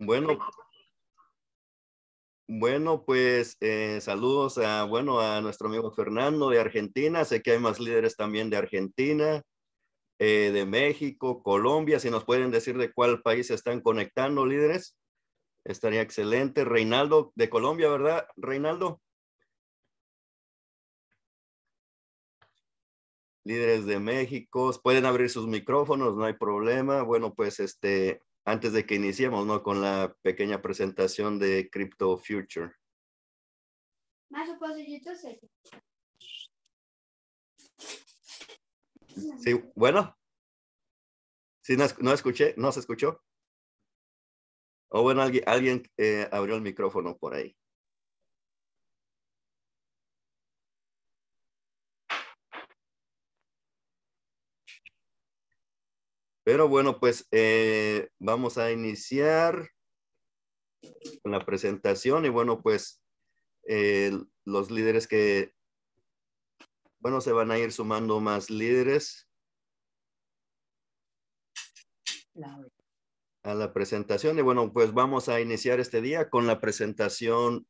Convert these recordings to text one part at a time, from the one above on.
Bueno, bueno, pues eh, saludos a, bueno, a nuestro amigo Fernando de Argentina. Sé que hay más líderes también de Argentina, eh, de México, Colombia. Si nos pueden decir de cuál país se están conectando líderes, estaría excelente. Reinaldo de Colombia, ¿verdad, Reinaldo? Líderes de México, pueden abrir sus micrófonos, no hay problema. Bueno, pues este, antes de que iniciemos ¿no? con la pequeña presentación de Crypto Future. Sí, bueno. Sí, no, no escuché, no se escuchó. O bueno, alguien, eh, abrió el micrófono por ahí. Pero bueno, pues eh, vamos a iniciar con la presentación y bueno, pues eh, los líderes que, bueno, se van a ir sumando más líderes a la presentación. Y bueno, pues vamos a iniciar este día con la presentación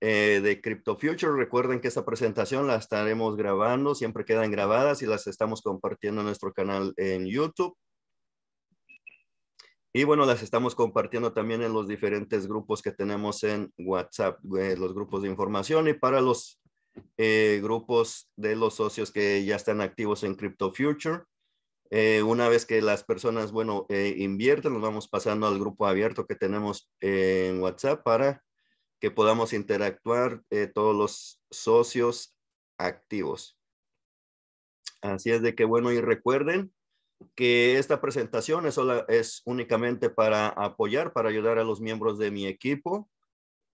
eh, de Crypto Future. Recuerden que esta presentación la estaremos grabando, siempre quedan grabadas y las estamos compartiendo en nuestro canal en YouTube. Y bueno, las estamos compartiendo también en los diferentes grupos que tenemos en WhatsApp, eh, los grupos de información y para los eh, grupos de los socios que ya están activos en Crypto Future. Eh, una vez que las personas, bueno, invierten, nos vamos pasando al grupo abierto que tenemos en WhatsApp para que podamos interactuar todos los socios activos. Así es de que, bueno, y recuerden, que esta presentación es, es únicamente para apoyar, para ayudar a los miembros de mi equipo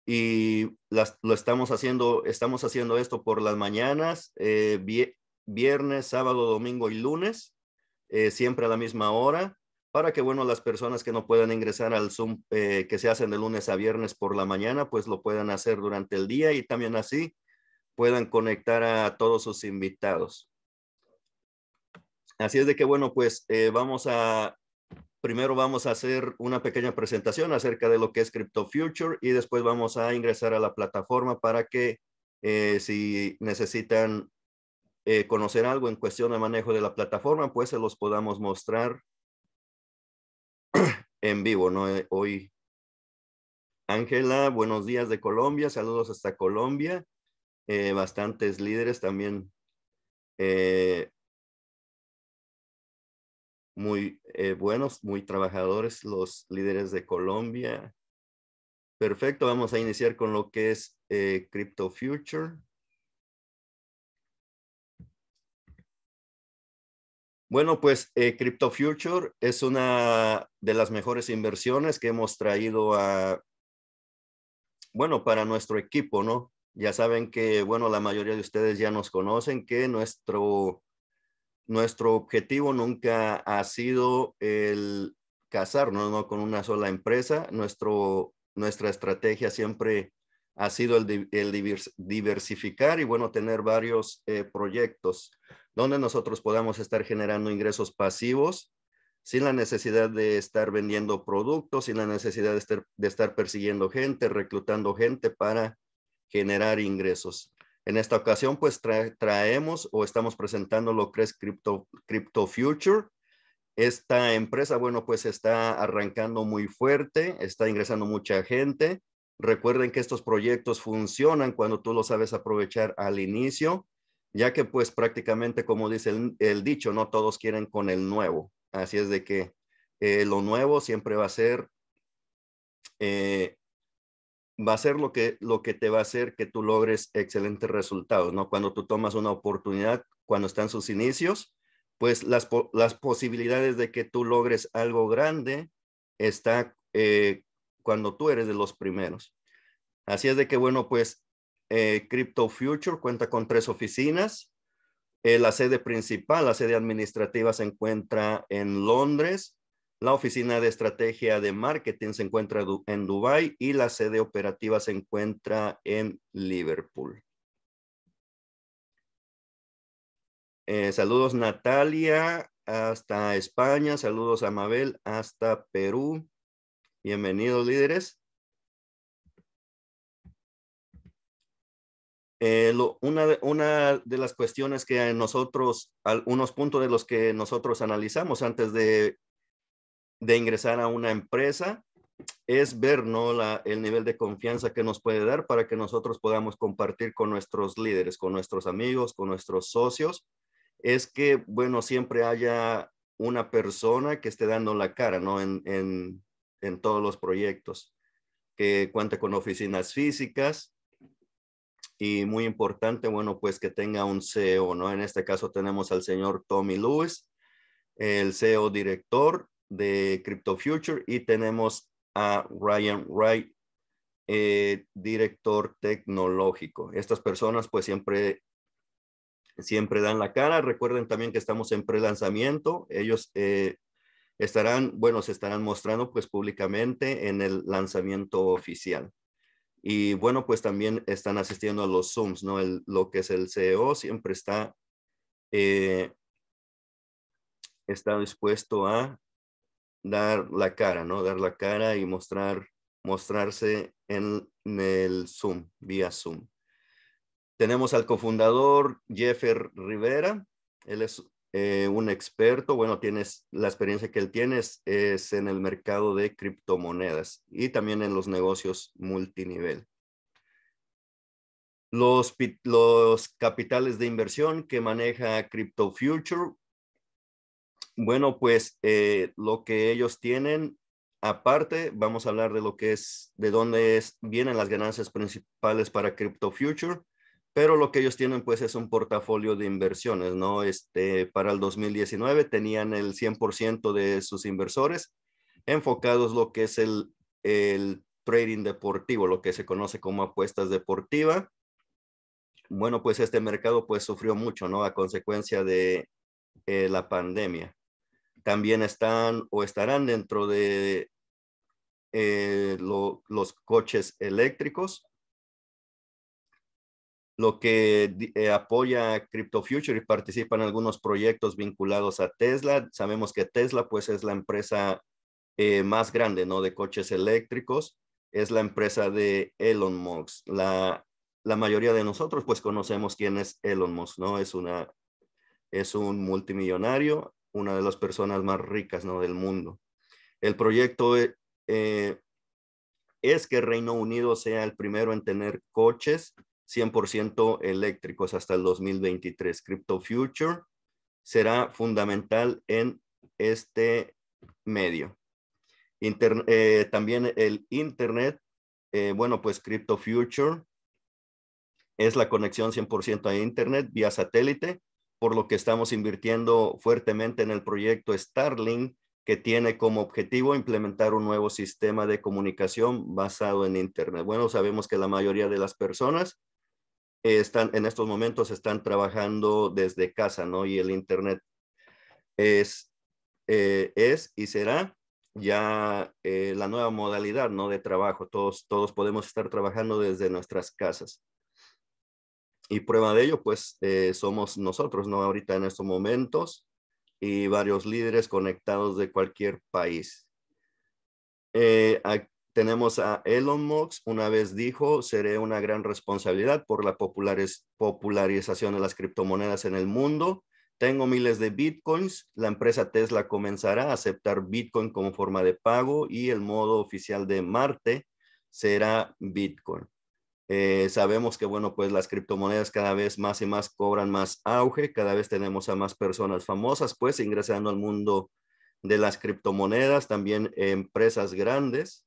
y lo estamos haciendo, estamos haciendo esto por las mañanas, eh, viernes, sábado, domingo y lunes, eh, siempre a la misma hora, para que, bueno, las personas que no puedan ingresar al Zoom eh, que se hacen de lunes a viernes por la mañana, pues lo puedan hacer durante el día y también así puedan conectar a todos sus invitados. Así es de que, bueno, pues eh, vamos a, primero vamos a hacer una pequeña presentación acerca de lo que es Crypto Future y después vamos a ingresar a la plataforma para que eh, si necesitan eh, conocer algo en cuestión de manejo de la plataforma, pues se los podamos mostrar en vivo, ¿no? Hoy. Ángela, buenos días de Colombia, saludos hasta Colombia. bastantes líderes también eh, muy eh, buenos, muy trabajadores, los líderes de Colombia. Perfecto, vamos a iniciar con lo que es eh, Crypto Future. Bueno, pues eh, Crypto Future es una de las mejores inversiones que hemos traído a, bueno, para nuestro equipo, ¿no? Ya saben que, bueno, la mayoría de ustedes ya nos conocen, que nuestro nuestro objetivo nunca ha sido el casarnos ¿no? con una sola empresa. Nuestro, nuestra estrategia siempre ha sido el, diversificar y bueno, tener varios eh, proyectos donde nosotros podamos estar generando ingresos pasivos sin la necesidad de estar vendiendo productos, sin la necesidad de estar persiguiendo gente, reclutando gente para generar ingresos. En esta ocasión, pues traemos o estamos presentando lo que es Crypto, Future. Esta empresa, bueno, pues está arrancando muy fuerte, está ingresando mucha gente. Recuerden que estos proyectos funcionan cuando tú lo sabes aprovechar al inicio, ya que pues prácticamente como dice el, dicho, no todos quieren con el nuevo. Así es de que eh, lo nuevo siempre va a ser eh, va a ser lo que, lo que te va a hacer que tú logres excelentes resultados, ¿no? Cuando tú tomas una oportunidad, cuando están sus inicios, pues las, posibilidades de que tú logres algo grande está eh, cuando tú eres de los primeros. Así es de que, bueno, pues eh, Crypto Future cuenta con tres oficinas. Eh, la sede principal, la sede administrativa se encuentra en Londres, la oficina de estrategia de marketing se encuentra en Dubái y la sede operativa se encuentra en Liverpool. Eh, saludos Natalia hasta España, saludos a Mabel hasta Perú. Bienvenidos líderes. Eh, una, de, una, de las cuestiones que nosotros, algunos puntos de los que nosotros analizamos antes de de ingresar a una empresa es ver ¿no? el nivel de confianza que nos puede dar para que nosotros podamos compartir con nuestros líderes, con nuestros amigos, con nuestros socios. Es que, bueno, siempre haya una persona que esté dando la cara ¿no? en, en todos los proyectos, que cuente con oficinas físicas y muy importante, bueno, pues que tenga un CEO, ¿no? En este caso tenemos al señor Tommy Lewis, el CEO director, de Crypto Future y tenemos a Ryan Wright, eh, director tecnológico. Estas personas pues siempre, siempre dan la cara. Recuerden también que estamos en prelanzamiento. Ellos eh, estarán, bueno, se estarán mostrando pues públicamente en el lanzamiento oficial. Y bueno, pues también están asistiendo a los Zooms, ¿no? lo que es el CEO siempre está, eh, está dispuesto a dar la cara, ¿no? Dar la cara y mostrar, mostrarse en, el Zoom, vía Zoom. Tenemos al cofundador Jeffer Rivera. Él es eh, un experto, bueno, tienes la experiencia que él tiene es, en el mercado de criptomonedas y también en los negocios multinivel. Los, los capitales de inversión que maneja Crypto Future bueno, pues eh, lo que ellos tienen, aparte, vamos a hablar de lo que es, de dónde vienen las ganancias principales para Crypto Future, pero lo que ellos tienen, pues, es un portafolio de inversiones, ¿no? Este, para el 2019 tenían el 100% de sus inversores enfocados lo que es el, trading deportivo, lo que se conoce como apuestas deportiva. Bueno, pues este mercado pues sufrió mucho, ¿no? A consecuencia de eh, la pandemia también están o estarán dentro de eh, los coches eléctricos. Lo que eh, apoya CryptoFuture y participa en algunos proyectos vinculados a Tesla. Sabemos que Tesla pues es la empresa eh, más grande ¿no? de coches eléctricos. Es la empresa de Elon Musk. La, mayoría de nosotros pues conocemos quién es Elon Musk, ¿no? Es, una, es un multimillonario una de las personas más ricas ¿no? del mundo. El proyecto eh, eh, es que Reino Unido sea el primero en tener coches 100% eléctricos hasta el 2023. Crypto Future será fundamental en este medio. Eh, también el Internet, bueno, pues Crypto Future es la conexión 100% a Internet vía satélite por lo que estamos invirtiendo fuertemente en el proyecto Starlink, que tiene como objetivo implementar un nuevo sistema de comunicación basado en Internet. Bueno, sabemos que la mayoría de las personas están en estos momentos están trabajando desde casa, ¿no? Y el Internet es, eh, es y será ya eh, la nueva modalidad, ¿no? De trabajo. Todos, todos podemos estar trabajando desde nuestras casas y prueba de ello, pues eh, somos nosotros, ¿no? Ahorita en estos momentos y varios líderes conectados de cualquier país. Eh, tenemos a Elon Musk, una vez dijo, seré una gran responsabilidad por la popularización de las criptomonedas en el mundo. Tengo miles de bitcoins, la empresa Tesla comenzará a aceptar bitcoin como forma de pago y el modo oficial de Marte será bitcoin. Eh, sabemos que, bueno, pues las criptomonedas cada vez más y más cobran más auge, cada vez tenemos a más personas famosas, pues ingresando al mundo de las criptomonedas, también empresas grandes.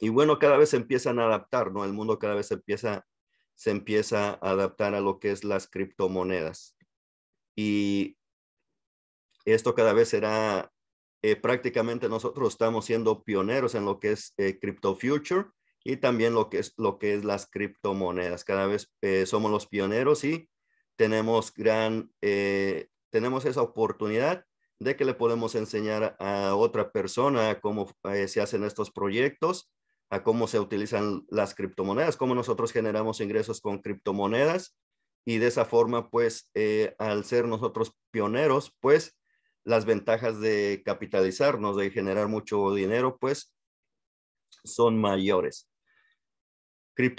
Y bueno, cada vez se empiezan a adaptar, ¿no? El mundo cada vez se empieza, se empieza a adaptar a lo que es las criptomonedas. Y esto cada vez será, eh, prácticamente nosotros estamos siendo pioneros en lo que es eh, CryptoFuture y también lo que es, lo que es las criptomonedas. Cada vez eh, somos los pioneros y tenemos, gran, eh, tenemos esa oportunidad de que le podemos enseñar a otra persona cómo eh, se hacen estos proyectos, a cómo se utilizan las criptomonedas, cómo nosotros generamos ingresos con criptomonedas y de esa forma, pues, al ser nosotros pioneros, pues, las ventajas de capitalizarnos, de generar mucho dinero, pues, son mayores.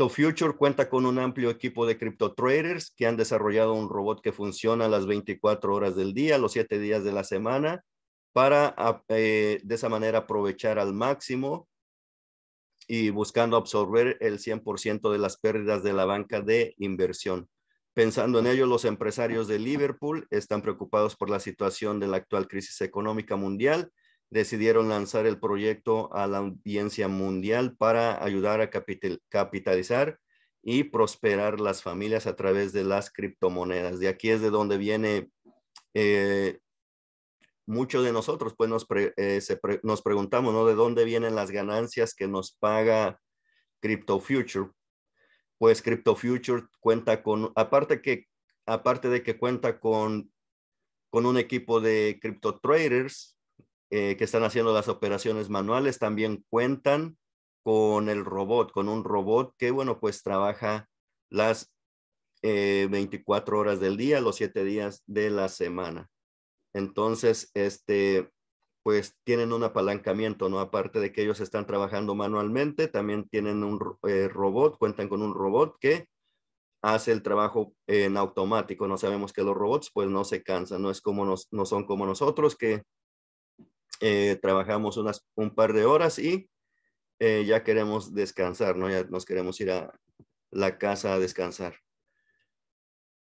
Future cuenta con un amplio equipo de crypto traders que han desarrollado un robot que funciona las 24 horas del día, los 7 días de la semana, para ah, eh, de esa manera aprovechar al máximo y buscando absorber el 100% de las pérdidas de la banca de inversión. Pensando en ello, los empresarios de Liverpool están preocupados por la situación de la actual crisis económica mundial decidieron lanzar el proyecto a la audiencia mundial para ayudar a capitalizar y prosperar las familias a través de las criptomonedas. De aquí es de donde viene eh, muchos de nosotros, pues eh, nos, preguntamos, ¿no? ¿De dónde vienen las ganancias que nos paga CryptoFuture? Pues CryptoFuture cuenta con, aparte, que, aparte de que cuenta con, con un equipo de crypto traders, eh, que están haciendo las operaciones manuales también cuentan con el robot, con un robot que, bueno, pues trabaja las 24 eh, horas del día, los 7 días de la semana. Entonces, este, pues tienen un apalancamiento, ¿no? Aparte de que ellos están trabajando manualmente, también tienen un eh, robot, cuentan con un robot que hace el trabajo en automático. No sabemos que los robots pues no se cansan, no es como nos, no son como nosotros que eh, trabajamos unas, un par de horas y eh, ya queremos descansar, ¿no? Ya nos queremos ir a la casa a descansar.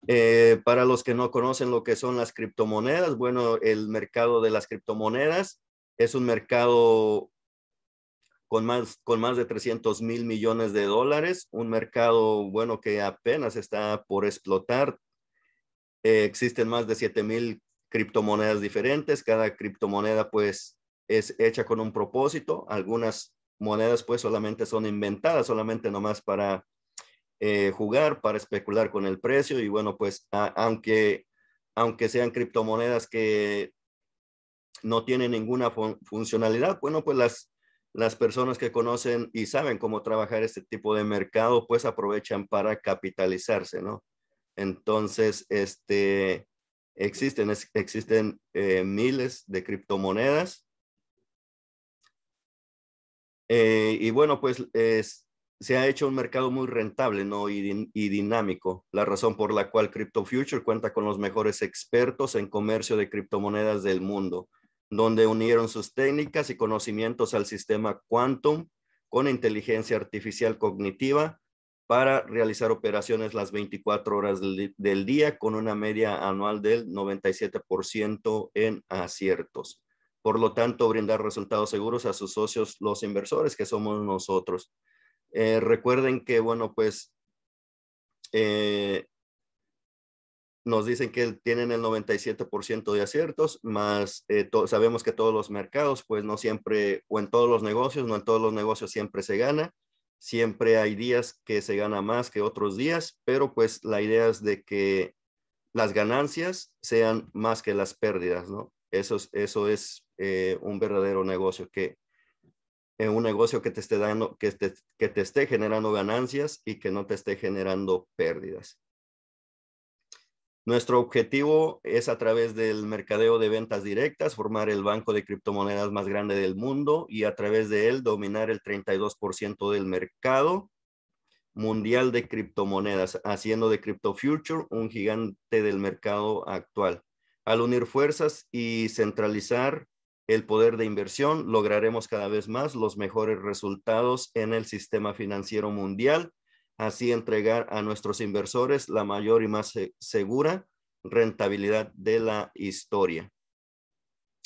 Eh, para los que no conocen lo que son las criptomonedas, bueno, el mercado de las criptomonedas es un mercado con más, con más de 300 mil millones de dólares, un mercado, bueno, que apenas está por explotar. existen más de 7 mil criptomonedas diferentes, cada criptomoneda pues es hecha con un propósito, algunas monedas pues solamente son inventadas, solamente nomás para eh, jugar, para especular con el precio y bueno pues aunque, aunque sean criptomonedas que no tienen ninguna funcionalidad, bueno pues las, las personas que conocen y saben cómo trabajar este tipo de mercado pues aprovechan para capitalizarse, ¿no? Entonces, este, Existen, existen eh, miles de criptomonedas. Eh, y bueno, pues se ha hecho un mercado muy rentable y, y dinámico, la razón por la cual CryptoFuture cuenta con los mejores expertos en comercio de criptomonedas del mundo, donde unieron sus técnicas y conocimientos al sistema quantum con inteligencia artificial cognitiva para realizar operaciones las 24 horas del, día con una media anual del 97% en aciertos. Por lo tanto, brindar resultados seguros a sus socios, los inversores, que somos nosotros. Eh, recuerden que, bueno, pues eh, nos dicen que tienen el 97% de aciertos, más eh, sabemos que todos los mercados, pues no siempre, o en todos los negocios, no en todos los negocios siempre se gana. Siempre hay días que se gana más que otros días, pero pues la idea es de que las ganancias sean más que las pérdidas, ¿no? Eso es, eso es eh, un verdadero negocio, que eh, un negocio que te esté dando, que que te esté generando ganancias y que no te esté generando pérdidas. Nuestro objetivo es a través del mercadeo de ventas directas formar el banco de criptomonedas más grande del mundo y a través de él dominar el 32% del mercado mundial de criptomonedas, haciendo de CryptoFuture un gigante del mercado actual. Al unir fuerzas y centralizar el poder de inversión, lograremos cada vez más los mejores resultados en el sistema financiero mundial así entregar a nuestros inversores la mayor y más segura rentabilidad de la historia.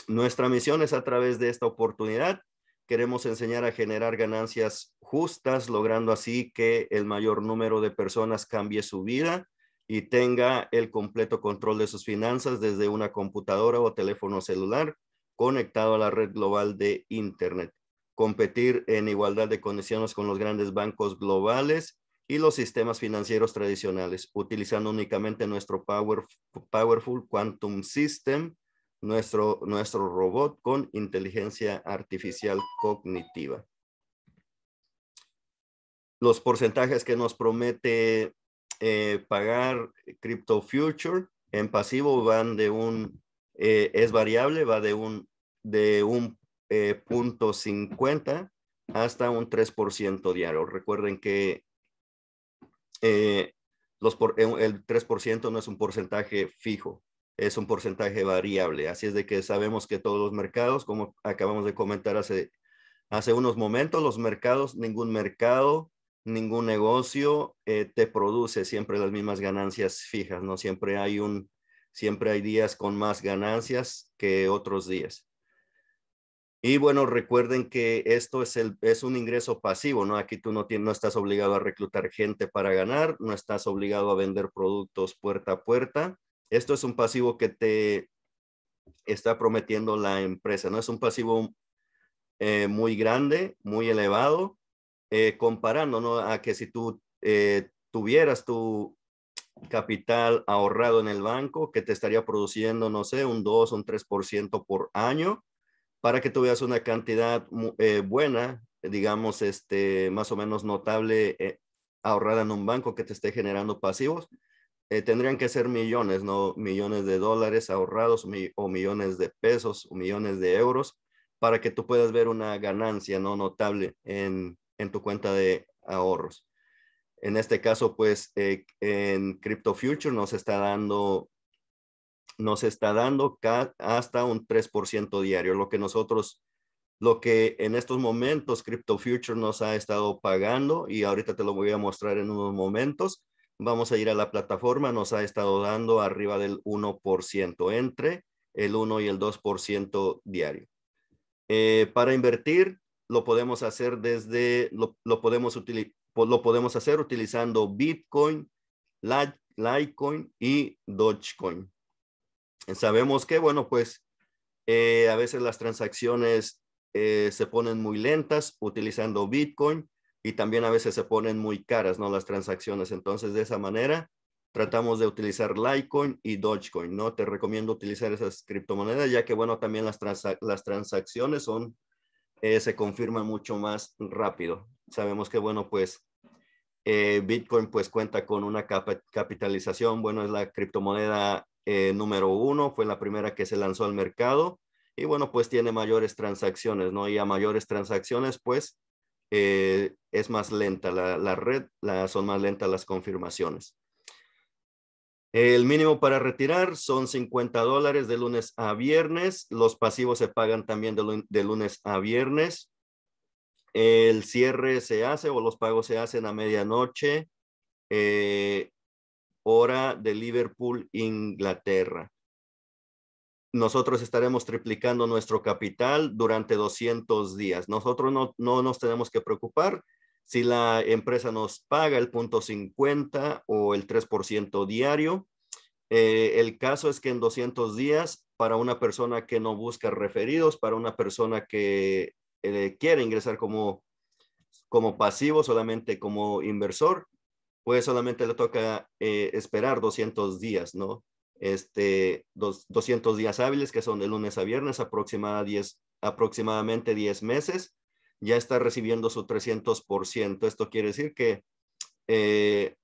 Nuestra misión es a través de esta oportunidad. Queremos enseñar a generar ganancias justas, logrando así que el mayor número de personas cambie su vida y tenga el completo control de sus finanzas desde una computadora o teléfono celular conectado a la red global de Internet. Competir en igualdad de condiciones con los grandes bancos globales y los sistemas financieros tradicionales, utilizando únicamente nuestro Powerful Quantum System, nuestro, nuestro robot con inteligencia artificial cognitiva. Los porcentajes que nos promete eh, pagar Crypto Future en pasivo van de un, eh, es variable, va de un, de un eh, punto 50 hasta un 3% diario. Recuerden que eh, eh, el 3% no es un porcentaje fijo, es un porcentaje variable. Así es de que sabemos que todos los mercados, como acabamos de comentar hace, hace unos momentos, los mercados, ningún mercado, ningún negocio eh, te produce siempre las mismas ganancias fijas, ¿no? Siempre hay un, siempre hay días con más ganancias que otros días. Y bueno, recuerden que esto es, el, es un ingreso pasivo, ¿no? Aquí tú no, no estás obligado a reclutar gente para ganar, no estás obligado a vender productos puerta a puerta. Esto es un pasivo que te está prometiendo la empresa, ¿no? Es un pasivo eh, muy grande, muy elevado, eh, comparando, A que si tú eh, tuvieras tu capital ahorrado en el banco, que te estaría produciendo, no sé, un 2, un 3% por año para que tuvieras una cantidad eh, buena, digamos, este, más o menos notable eh, ahorrada en un banco que te esté generando pasivos, eh, tendrían que ser millones, ¿no? Millones de dólares ahorrados o millones de pesos o millones de euros para que tú puedas ver una ganancia, ¿no? Notable en, tu cuenta de ahorros. En este caso, pues, en Crypto Future nos está dando nos está dando hasta un 3% diario, lo que nosotros, lo que en estos momentos Crypto Future nos ha estado pagando y ahorita te lo voy a mostrar en unos momentos. Vamos a ir a la plataforma, nos ha estado dando arriba del 1%, entre el 1 y el 2% diario. Eh, para invertir, lo podemos hacer desde, lo, podemos lo podemos hacer utilizando Bitcoin, Litecoin y Dogecoin sabemos que, bueno, pues eh, a veces las transacciones eh, se ponen muy lentas utilizando Bitcoin y también a veces se ponen muy caras, ¿no? Las transacciones. Entonces, de esa manera, tratamos de utilizar Litecoin y Dogecoin, ¿no? Te recomiendo utilizar esas criptomonedas, ya que, bueno, también las, las transacciones son, eh, se confirman mucho más rápido. Sabemos que, bueno, pues Bitcoin pues cuenta con una capitalización, bueno, es la criptomoneda eh, número uno, fue la primera que se lanzó al mercado y bueno, pues tiene mayores transacciones, ¿no? Y a mayores transacciones, pues eh, es más lenta la, red, son más lentas las confirmaciones. El mínimo para retirar son 50 dólares de lunes a viernes. Los pasivos se pagan también de, lunes a viernes. El cierre se hace o los pagos se hacen a medianoche. Eh, hora de Liverpool, Inglaterra. Nosotros estaremos triplicando nuestro capital durante 200 días. Nosotros no, nos tenemos que preocupar si la empresa nos paga el punto 50 o el 3% diario. Eh, el caso es que en 200 días, para una persona que no busca referidos, para una persona que eh, quiere ingresar como pasivo, solamente como inversor, pues solamente le toca eh, esperar 200 días, ¿no? Este, 200 días hábiles, que son de lunes a viernes, aproximadamente 10 meses, ya está recibiendo su 300%. Esto quiere decir que eh,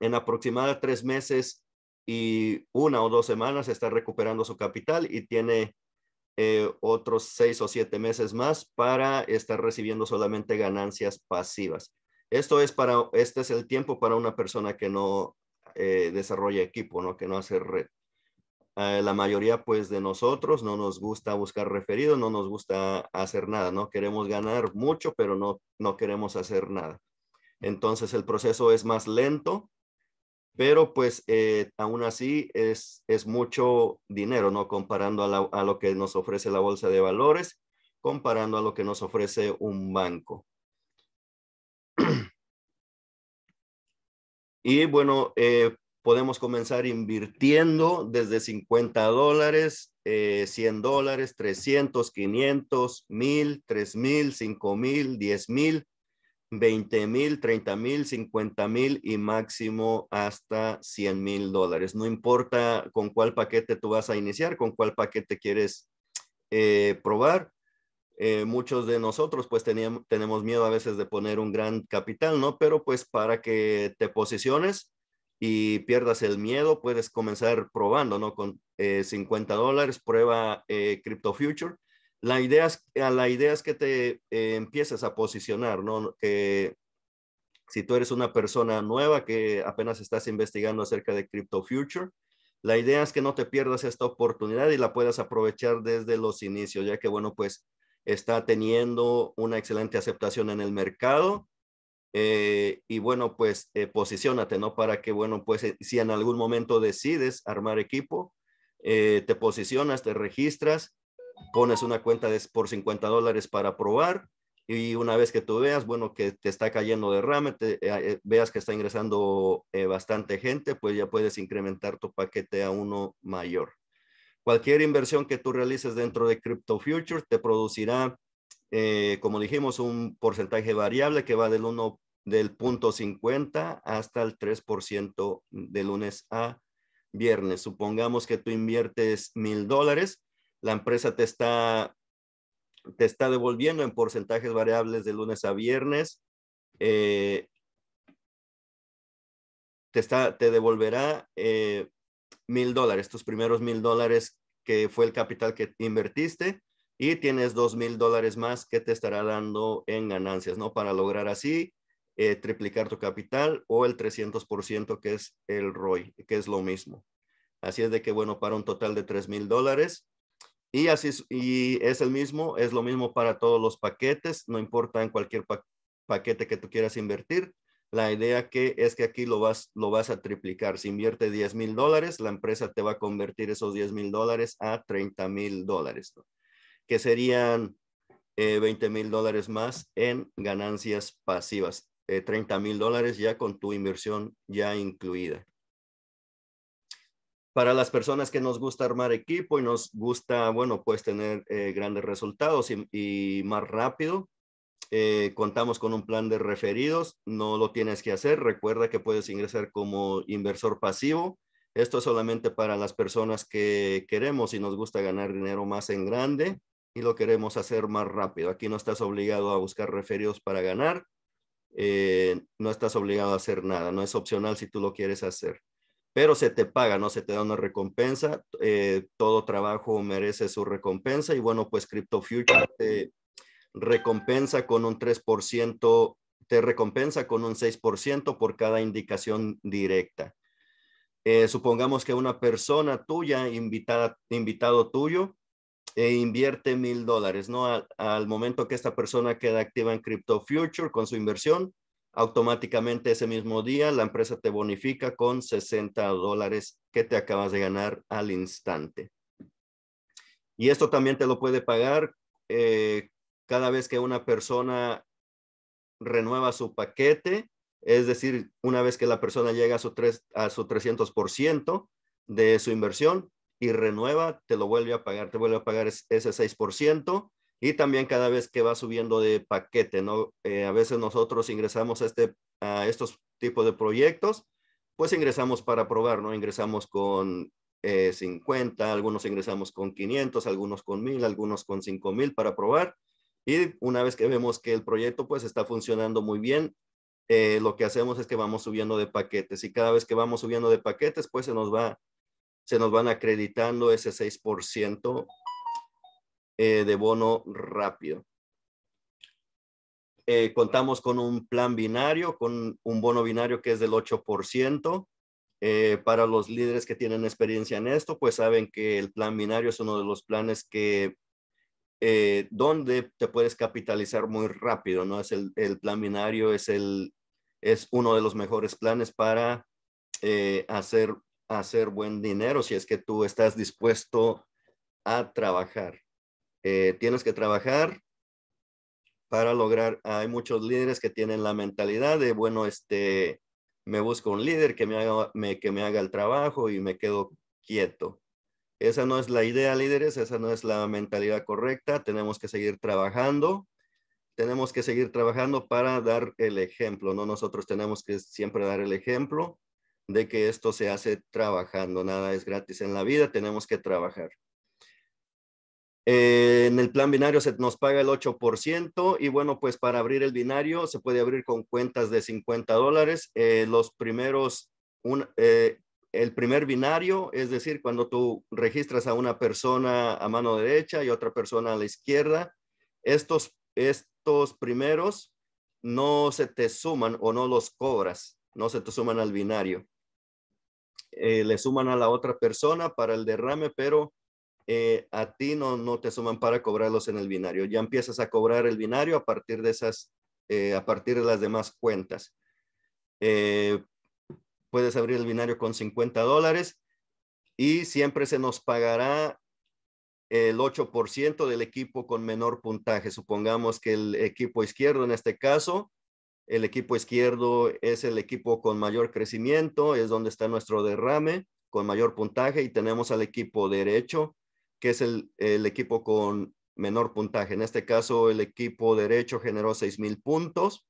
en aproximadamente tres meses y una o dos semanas está recuperando su capital y tiene eh, otros seis o siete meses más para estar recibiendo solamente ganancias pasivas. Esto es para, este es el tiempo para una persona que no eh, desarrolla equipo, ¿no? que no hace red. Eh, la mayoría pues de nosotros no nos gusta buscar referidos, no nos gusta hacer nada, no queremos ganar mucho, pero no, queremos hacer nada. Entonces el proceso es más lento, pero pues eh, aún así es, mucho dinero, ¿no? Comparando a lo que nos ofrece la bolsa de valores, comparando a lo que nos ofrece un banco. y bueno, eh, podemos comenzar invirtiendo desde 50 dólares, 100 eh, dólares, 300, 500, 1000, 3000, 5000, 10000, $20,000, $30,000, $50,000, y máximo hasta 100 mil dólares. No importa con cuál paquete tú vas a iniciar, con cuál paquete quieres eh, probar, eh, muchos de nosotros pues teníamos, tenemos miedo a veces de poner un gran capital, ¿no? Pero pues para que te posiciones y pierdas el miedo, puedes comenzar probando, ¿no? Con 50 eh, dólares, prueba eh, Crypto Future. La idea, es, la idea es que te eh, empieces a posicionar, ¿no? Que si tú eres una persona nueva que apenas estás investigando acerca de Crypto Future, la idea es que no te pierdas esta oportunidad y la puedas aprovechar desde los inicios, ya que, bueno, pues está teniendo una excelente aceptación en el mercado. Eh, y bueno, pues eh, posicionate, ¿no? Para que, bueno, pues eh, si en algún momento decides armar equipo, te posicionas, te registras, pones una cuenta de, por 50 dólares para probar y una vez que tú veas, bueno, que te está cayendo derrame, te, veas que está ingresando bastante gente, pues ya puedes incrementar tu paquete a uno mayor. Cualquier inversión que tú realices dentro de Crypto Futures te producirá, eh, como dijimos, un porcentaje variable que va del 1 del punto 50 hasta el 3% de lunes a viernes. Supongamos que tú inviertes mil dólares, la empresa te está, te está devolviendo en porcentajes variables de lunes a viernes. Eh, te, está, te devolverá eh, mil dólares, tus primeros mil dólares que fue el capital que invertiste y tienes dos mil dólares más que te estará dando en ganancias, ¿no? Para lograr así eh, triplicar tu capital o el 300% que es el ROI, que es lo mismo. Así es de que, bueno, para un total de tres mil dólares. Y así es, y es el mismo, es lo mismo para todos los paquetes, no importa en cualquier paquete que tú quieras invertir, la idea que es que aquí lo vas, lo vas a triplicar. Si invierte 10 mil dólares, la empresa te va a convertir esos 10 mil dólares a 30 mil dólares, que serían 20 eh, mil dólares más en ganancias pasivas. Eh, 30 mil dólares ya con tu inversión ya incluida. Para las personas que nos gusta armar equipo y nos gusta, bueno, pues tener eh, grandes resultados y más rápido, eh, contamos con un plan de referidos, no lo tienes que hacer. Recuerda que puedes ingresar como inversor pasivo. Esto es solamente para las personas que queremos y nos gusta ganar dinero más en grande y lo queremos hacer más rápido. Aquí no estás obligado a buscar referidos para ganar. Eh, no estás obligado a hacer nada. No es opcional si tú lo quieres hacer. Pero se te paga, no se te da una recompensa. Eh, todo trabajo merece su recompensa. Y bueno, pues CryptoFuture te, recompensa con un 3%, te recompensa con un 6% por cada indicación directa. Eh, supongamos que una persona tuya, invitada, invitado tuyo, eh, invierte mil dólares, ¿no? Al, momento que esta persona queda activa en Crypto Future con su inversión, automáticamente ese mismo día la empresa te bonifica con 60 dólares que te acabas de ganar al instante. Y esto también te lo puede pagar eh, cada vez que una persona renueva su paquete, es decir, una vez que la persona llega a su, tres, a su 300% de su inversión y renueva, te lo vuelve a pagar, te vuelve a pagar ese 6%. Y también cada vez que va subiendo de paquete, ¿no? Eh, a veces nosotros ingresamos a, este, a estos tipos de proyectos, pues ingresamos para probar, ¿no? Ingresamos con 50, eh, algunos ingresamos con 500, algunos con 1000, algunos con 5000 para probar y una vez que vemos que el proyecto pues está funcionando muy bien, eh, lo que hacemos es que vamos subiendo de paquetes y cada vez que vamos subiendo de paquetes pues se nos va, se nos van acreditando ese 6% eh, de bono rápido. Eh, contamos con un plan binario, con un bono binario que es del 8%. para los líderes que tienen experiencia en esto, pues saben que el plan binario es uno de los planes que eh, donde te puedes capitalizar muy rápido, ¿no? Es el, plan binario, es, el, es uno de los mejores planes para eh, hacer, hacer buen dinero si es que tú estás dispuesto a trabajar. Eh, tienes que trabajar para lograr, hay muchos líderes que tienen la mentalidad de, bueno, este, me busco un líder que me, que me haga el trabajo y me quedo quieto. Esa no es la idea, líderes, esa no es la mentalidad correcta. Tenemos que seguir trabajando, tenemos que seguir trabajando para dar el ejemplo, ¿no? Nosotros tenemos que siempre dar el ejemplo de que esto se hace trabajando, nada es gratis en la vida, tenemos que trabajar. Eh, en el plan binario se nos paga el 8% y bueno, pues para abrir el binario se puede abrir con cuentas de 50 dólares. Eh, los primeros, un, eh, el primer binario, es decir, cuando tú registras a una persona a mano derecha y otra persona a la izquierda, estos, estos primeros no se te suman o no los cobras, no se te suman al binario. Eh, le suman a la otra persona para el derrame, pero eh, a ti no, no te suman para cobrarlos en el binario. Ya empiezas a cobrar el binario a partir de esas, eh, a partir de las demás cuentas. Puedes abrir el binario con 50 dólares y siempre se nos pagará el 8% del equipo con menor puntaje. Supongamos que el equipo izquierdo, en este caso, el equipo izquierdo es el equipo con mayor crecimiento, es donde está nuestro derrame con mayor puntaje y tenemos al equipo derecho, que es el, el equipo con menor puntaje. En este caso, el equipo derecho generó 6,000 puntos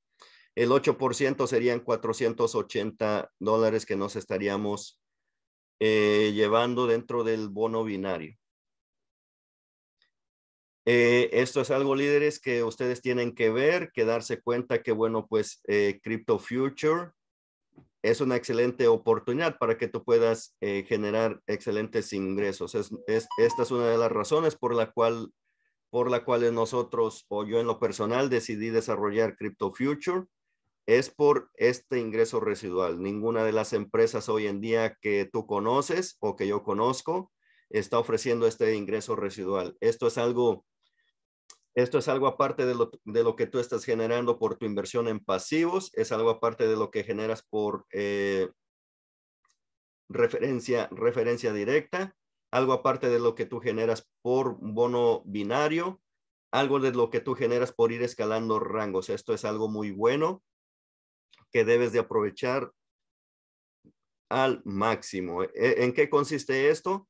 el 8% serían 480 dólares que nos estaríamos eh, llevando dentro del bono binario. Eh, esto es algo, líderes, que ustedes tienen que ver, que darse cuenta que, bueno, pues eh, Crypto Future es una excelente oportunidad para que tú puedas eh, generar excelentes ingresos. esta es una de las razones por la cual por la cual nosotros o yo en lo personal decidí desarrollar Crypto Future es por este ingreso residual. Ninguna de las empresas hoy en día que tú conoces o que yo conozco está ofreciendo este ingreso residual. Esto es algo, esto es algo aparte de lo, que tú estás generando por tu inversión en pasivos, es algo aparte de lo que generas por eh, referencia, referencia directa, algo aparte de lo que tú generas por bono binario, algo de lo que tú generas por ir escalando rangos. Esto es algo muy bueno que debes de aprovechar al máximo. E, ¿En qué consiste esto?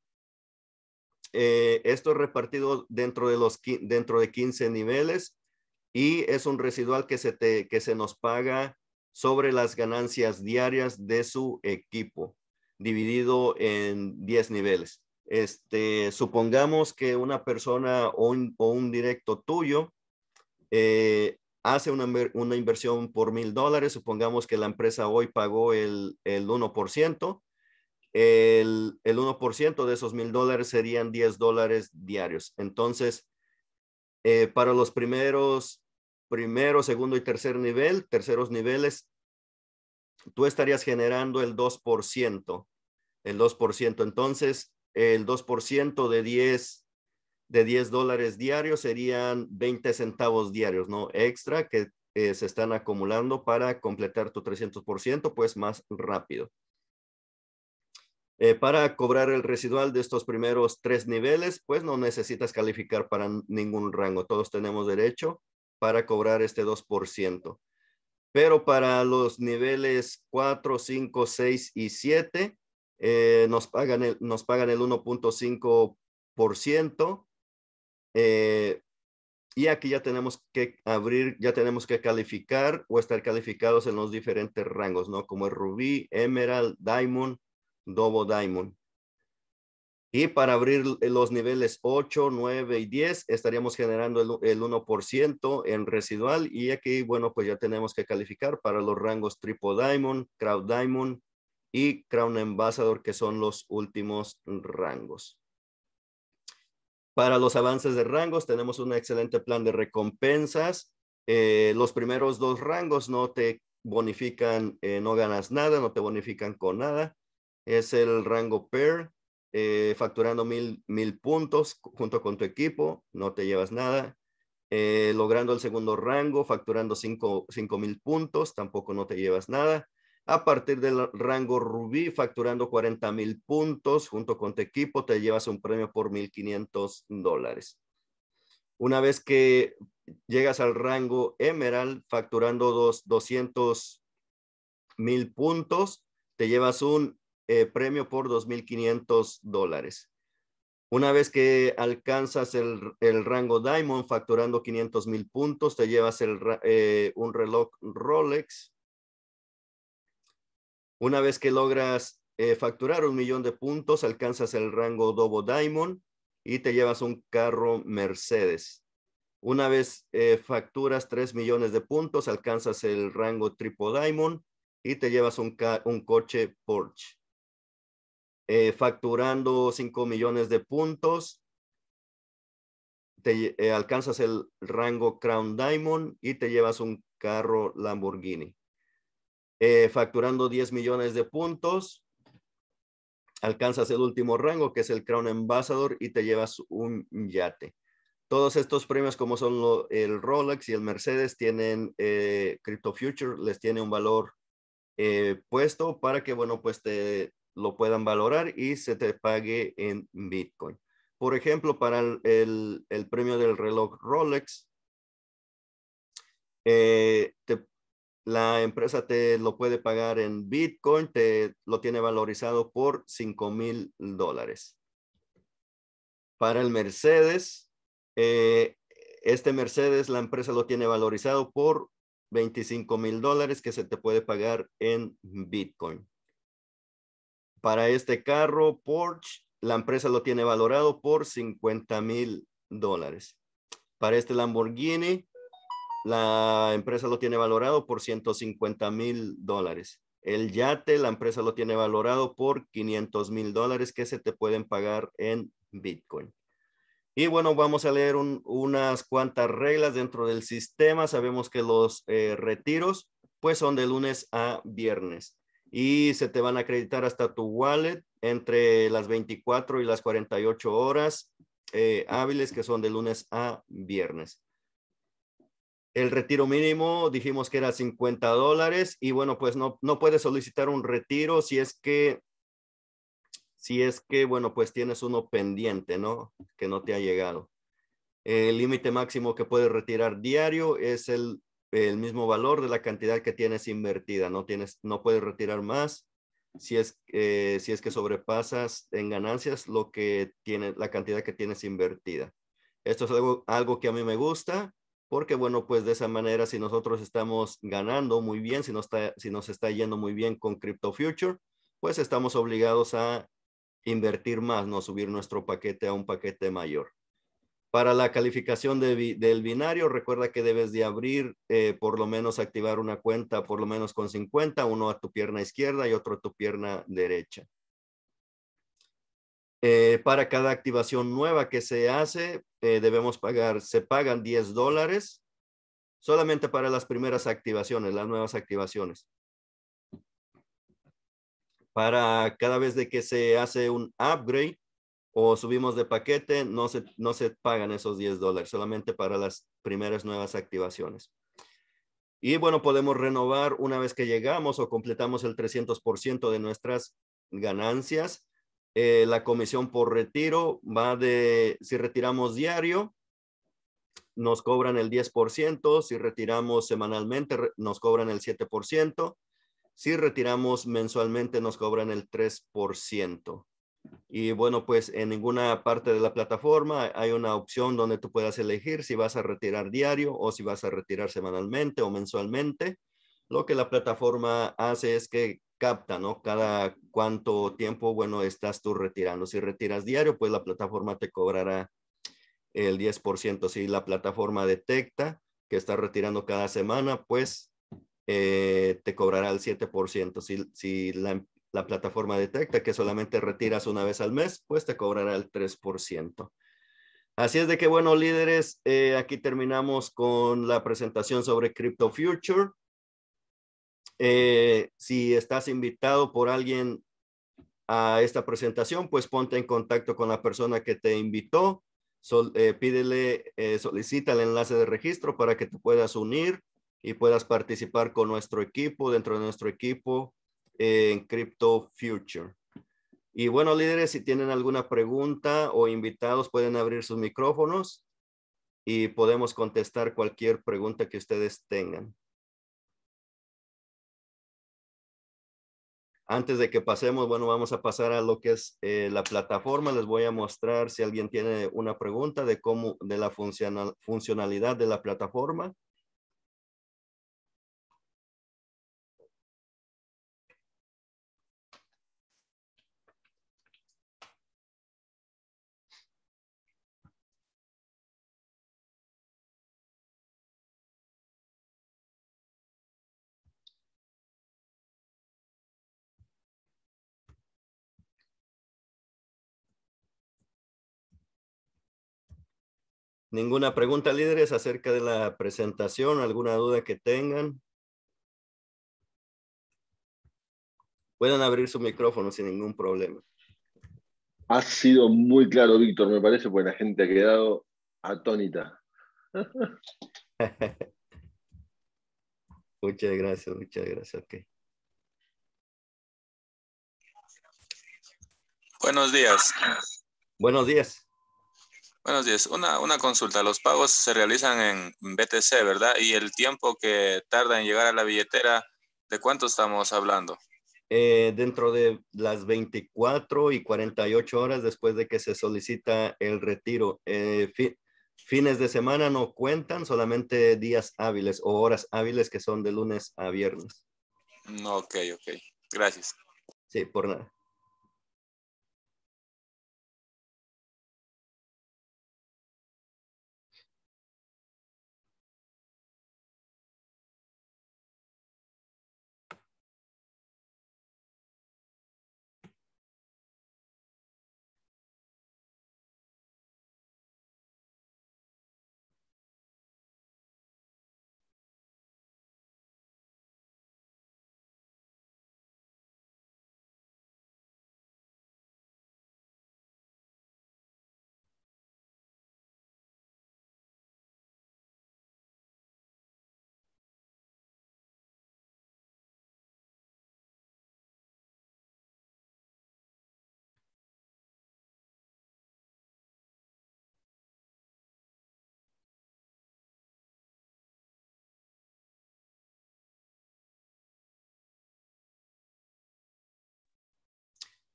Eh, esto es repartido dentro de, los, dentro de 15 niveles y es un residual que se, te, que se nos paga sobre las ganancias diarias de su equipo, dividido en 10 niveles. Este, supongamos que una persona o un, directo tuyo eh, hace una, una inversión por mil dólares, supongamos que la empresa hoy pagó el, 1%, el, 1% de esos mil dólares serían 10 dólares diarios. Entonces, eh, para los primeros, primero, segundo y tercer nivel, terceros niveles, tú estarías generando el 2%, el 2%. Entonces, el 2% de 10 de 10 dólares diarios serían 20 centavos diarios, ¿no? Extra que eh, se están acumulando para completar tu 300%, pues más rápido. Eh, para cobrar el residual de estos primeros tres niveles, pues no necesitas calificar para ningún rango. Todos tenemos derecho para cobrar este 2%. Pero para los niveles 4, 5, 6 y 7, nos pagan nos pagan el 1.5% eh, y aquí ya tenemos que abrir, ya tenemos que calificar o estar calificados en los diferentes rangos, ¿no? Como el rubí, emerald, diamond, double diamond. Y para abrir los niveles 8, 9 y 10, estaríamos generando el, el 1% en residual. Y aquí, bueno, pues ya tenemos que calificar para los rangos triple diamond, crowd diamond y crown ambassador, que son los últimos rangos. Para los avances de rangos tenemos un excelente plan de recompensas. Eh, los primeros dos rangos no te bonifican, eh, no ganas nada, no te bonifican con nada. Es el rango PER, eh, facturando mil, puntos junto con tu equipo, no te llevas nada. logrando el segundo rango, facturando cinco mil puntos, tampoco no te llevas nada a partir del rango rubí, facturando 40 mil puntos junto con tu equipo, te llevas un premio por 1.500 dólares. Una vez que llegas al rango emerald, facturando dos, 200 mil puntos, te llevas un eh, premio por 2.500 dólares. Una vez que alcanzas el, rango Diamond facturando 500 mil puntos, te llevas eh, un reloj Rolex una vez que logras eh, facturar un millón de puntos, alcanzas el rango Dobo Diamond y te llevas un carro Mercedes. Una vez eh, facturas 3 millones de puntos, alcanzas el rango Triple Diamond y te llevas un, un coche Porsche. Eh, facturando 5 millones de puntos, te alcanzas el rango Crown Diamond y te llevas un carro Lamborghini. Eh, facturando 10 millones de puntos. Alcanzas el último rango, que es el Crown Ambassador, y te llevas un yate. Todos estos premios, como son el Rolex y el Mercedes, tienen eh, Crypto Future, les tiene un valor eh, puesto para que, bueno, pues te lo puedan valorar y se te pague en Bitcoin. Por ejemplo, para el, premio del reloj Rolex, te la empresa te lo puede pagar en Bitcoin, te lo tiene valorizado por $5,000 mil dólares. Para el Mercedes, eh, este Mercedes, la empresa lo tiene valorizado por 25 mil dólares que se te puede pagar en Bitcoin. Para este carro Porsche, la empresa lo tiene valorado por $50,000 mil dólares. Para este Lamborghini, la empresa lo tiene valorado por 150 mil dólares. El yate, la empresa lo tiene valorado por 500 mil dólares que se te pueden pagar en Bitcoin. Y bueno, vamos a leer unas cuantas reglas dentro del sistema. Sabemos que los eh, retiros pues son de lunes a viernes y se te van a acreditar hasta tu wallet entre las 24 y las 48 horas eh, hábiles que son de lunes a viernes. El retiro mínimo dijimos que era 50 dólares y bueno, pues no, no puedes solicitar un retiro si es que, si es que, bueno, pues tienes uno pendiente, ¿no? Que no te ha llegado. El límite máximo que puedes retirar diario es el, mismo valor de la cantidad que tienes invertida, no, tienes, no puedes retirar más si es, eh, si es que sobrepasas en ganancias lo que tiene, la cantidad que tienes invertida. Esto es algo, algo que a mí me gusta porque bueno, pues de esa manera, si nosotros estamos ganando muy bien, si nos está, si nos está yendo muy bien con Crypto Future, pues estamos obligados a invertir más, no subir nuestro paquete a un paquete mayor. Para la calificación del binario, recuerda que debes de abrir, eh, por lo menos activar una cuenta, por lo menos con 50, uno a tu pierna izquierda y otro a tu pierna derecha. Eh, para cada activación nueva que se hace, eh, debemos pagar, se pagan 10 dólares solamente para las primeras activaciones, las nuevas activaciones. Para cada vez de que se hace un upgrade o subimos de paquete, no se, no se pagan esos 10 dólares, solamente para las primeras nuevas activaciones. Y bueno, podemos renovar una vez que llegamos o completamos el 300% de nuestras ganancias eh, la comisión por retiro va de, si retiramos diario, nos cobran el 10%, si retiramos semanalmente, nos cobran el 7%, si retiramos mensualmente, nos cobran el 3%. Y bueno, pues en ninguna parte de la plataforma hay una opción donde tú puedas elegir si vas a retirar diario o si vas a retirar semanalmente o mensualmente. Lo que la plataforma hace es que capta, ¿no? Cada cuánto tiempo, bueno, estás tú retirando. Si retiras diario, pues la plataforma te cobrará el 10%. Si la plataforma detecta que estás retirando cada semana, pues eh, te cobrará el 7%. Si, si em, la, plataforma detecta que solamente retiras una vez al mes, pues te cobrará el 3%. Así es de que, bueno, líderes, eh, aquí terminamos con la presentación sobre Crypto Future. Eh, si estás invitado por alguien a esta presentación, pues ponte en contacto con la persona que te invitó. Eh, pídele, eh, solicita el enlace de registro para que tú puedas unir y puedas participar con nuestro equipo, dentro de nuestro equipo en Crypto Future. Y bueno, líderes, si tienen alguna pregunta o invitados, pueden abrir sus micrófonos y podemos contestar cualquier pregunta que ustedes tengan. Antes de que pasemos, bueno, vamos a pasar a lo que es eh, la plataforma. Les voy a mostrar si alguien tiene una pregunta de cómo, de la funcionalidad de la plataforma. Ninguna pregunta, líderes, acerca de la presentación, alguna duda que tengan. Pueden abrir su micrófono sin ningún problema. Ha sido muy claro, Víctor, me parece, porque la gente ha quedado atónita. muchas gracias, muchas gracias. Buenos días. Buenos días. Buenos días. Una, una consulta. Los pagos se realizan en BTC, ¿verdad? Y el tiempo que tarda en llegar a la billetera, ¿de cuánto estamos hablando? Eh, dentro de las 24 y 48 horas después de que se solicita el retiro. Eh, fines de semana no cuentan, solamente días hábiles o horas hábiles que son de lunes a viernes. Mm, ok, ok. Gracias. Sí, por nada.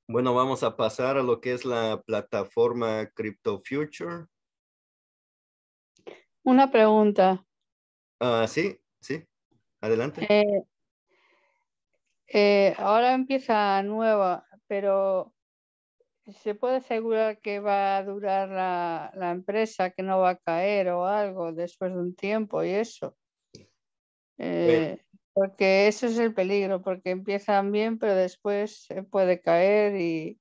Bueno, vamos a pasar a lo que es la plataforma Crypto Future. Una pregunta. Ah, sí, sí. Adelante. Eh, eh, ahora empieza nueva, pero ¿se puede asegurar que va a durar la, empresa, que no va a caer o algo después de un tiempo y eso? Eh, porque eso es el peligro, porque empiezan bien, pero después eh, puede caer y,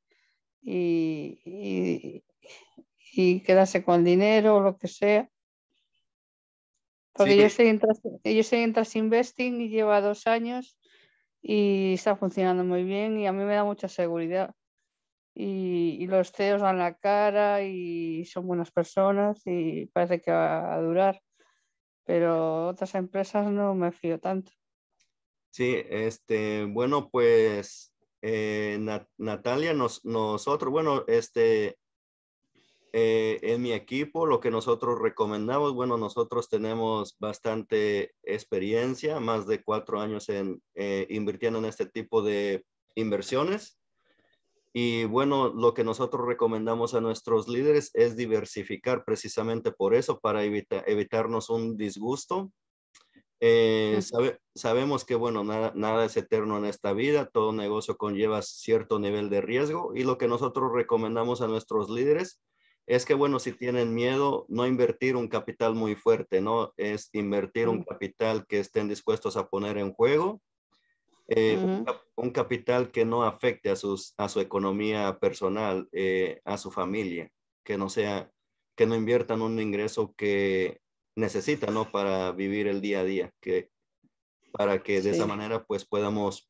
y, quedarse con dinero o lo que sea. Porque yo, estoy pues en yo Investing y lleva dos años y está funcionando muy bien y a mí me da mucha seguridad. Y, y, los CEOs dan la cara y son buenas personas y parece que va a durar. Pero otras empresas no me fío tanto. Sí, este, bueno, pues eh, Natalia, nosotros, bueno, este, eh, en mi equipo, lo que nosotros recomendamos, bueno, nosotros tenemos bastante experiencia, más de cuatro años en eh, invirtiendo en este tipo de inversiones. Y bueno, lo que nosotros recomendamos a nuestros líderes es diversificar precisamente por eso, para evitarnos un disgusto eh, sabemos que, bueno, nada, nada, es eterno en esta vida, todo negocio conlleva cierto nivel de riesgo y lo que nosotros recomendamos a nuestros líderes es que, bueno, si tienen miedo, no invertir un capital muy fuerte, ¿no? Es invertir un capital que estén dispuestos a poner en juego, eh, un, capital que no afecte a, sus, a su economía personal, eh, a su familia, que no sea, que no inviertan un ingreso que necesita, ¿no? Para vivir el día a día, que para que de esa manera pues podamos,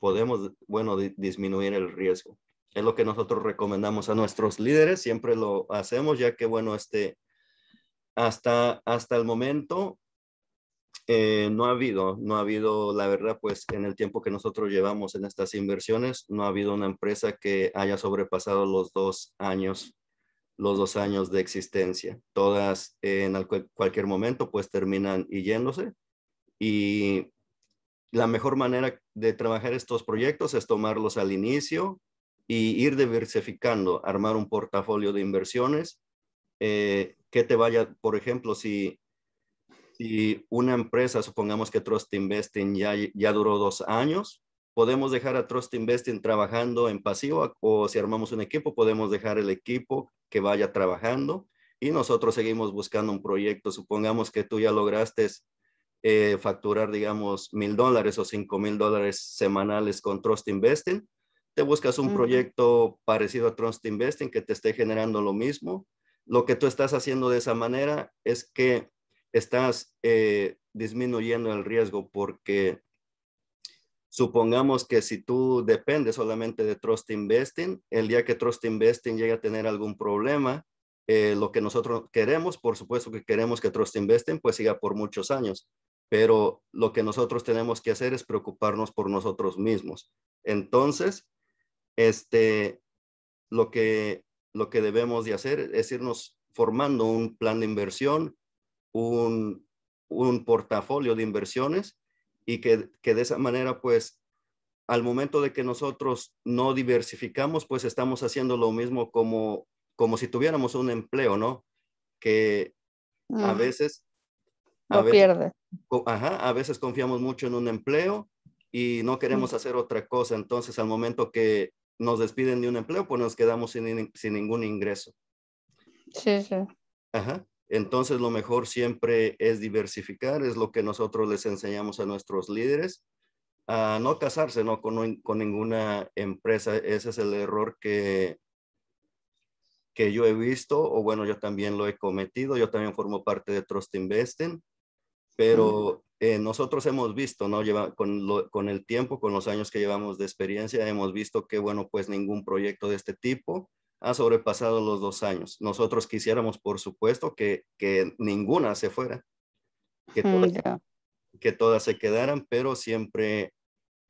podemos, bueno, disminuir el riesgo. Es lo que nosotros recomendamos a nuestros líderes, siempre lo hacemos, ya que, bueno, este, hasta, hasta el momento eh, no ha habido, no ha habido, la verdad, pues en el tiempo que nosotros llevamos en estas inversiones, no ha habido una empresa que haya sobrepasado los dos años los dos años de existencia. Todas en cualquier momento pues terminan yéndose y la mejor manera de trabajar estos proyectos es tomarlos al inicio y ir diversificando, armar un portafolio de inversiones eh, que te vaya, por ejemplo, si, si una empresa, supongamos que Trust Investing ya, ya duró dos años, podemos dejar a Trust Investing trabajando en pasivo o si armamos un equipo, podemos dejar el equipo que vaya trabajando y nosotros seguimos buscando un proyecto. Supongamos que tú ya lograste eh, facturar, digamos, mil dólares o cinco mil dólares semanales con Trust Investing. Te buscas un proyecto parecido a Trust Investing que te esté generando lo mismo. Lo que tú estás haciendo de esa manera es que estás eh, disminuyendo el riesgo porque Supongamos que si tú dependes solamente de Trust Investing, el día que Trust Investing llegue a tener algún problema, eh, lo que nosotros queremos, por supuesto que queremos que Trust Investing pues siga por muchos años, pero lo que nosotros tenemos que hacer es preocuparnos por nosotros mismos. Entonces, este, lo que, lo que debemos de hacer es irnos formando un plan de inversión, un, un portafolio de inversiones y que, que de esa manera, pues, al momento de que nosotros no diversificamos, pues estamos haciendo lo mismo como, como si tuviéramos un empleo, ¿no? Que a veces... No pierde. Ajá, a veces confiamos mucho en un empleo y no queremos hacer otra cosa. Entonces, al momento que nos despiden de un empleo, pues nos quedamos sin, sin ningún ingreso. Sí, sí. Ajá. Entonces, lo mejor siempre es diversificar, es lo que nosotros les enseñamos a nuestros líderes, a no casarse ¿no? Con, ninguna empresa. Ese es el error que, que yo he visto, o bueno, yo también lo he cometido, yo también formo parte de Trust Investing, pero eh, nosotros hemos visto, ¿no? con, con el tiempo, con los años que llevamos de experiencia, hemos visto que, bueno, pues ningún proyecto de este tipo ha sobrepasado los dos años. Nosotros quisiéramos, por supuesto, que, ninguna se fuera, que mm, todas, que todas se quedaran, pero siempre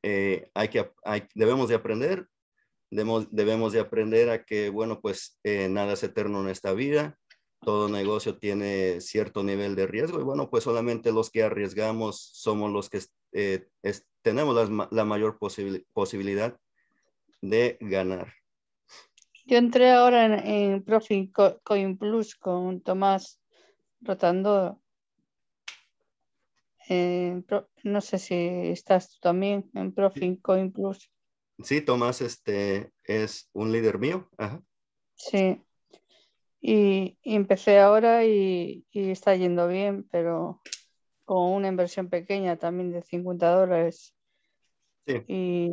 eh, hay que, debemos de aprender, debemos, de aprender a que, bueno, pues eh, nada es eterno en esta vida, todo negocio tiene cierto nivel de riesgo y bueno, pues solamente los que arriesgamos somos los que eh, tenemos la, mayor posibilidad de ganar. Yo entré ahora en, Coin Plus con Tomás Rotando. Eh, no sé si estás tú también en Profit Coin Plus. Sí, Tomás este, es un líder mío. Sí. Y, empecé ahora y, está yendo bien, pero con una inversión pequeña también de 50 dólares. Sí.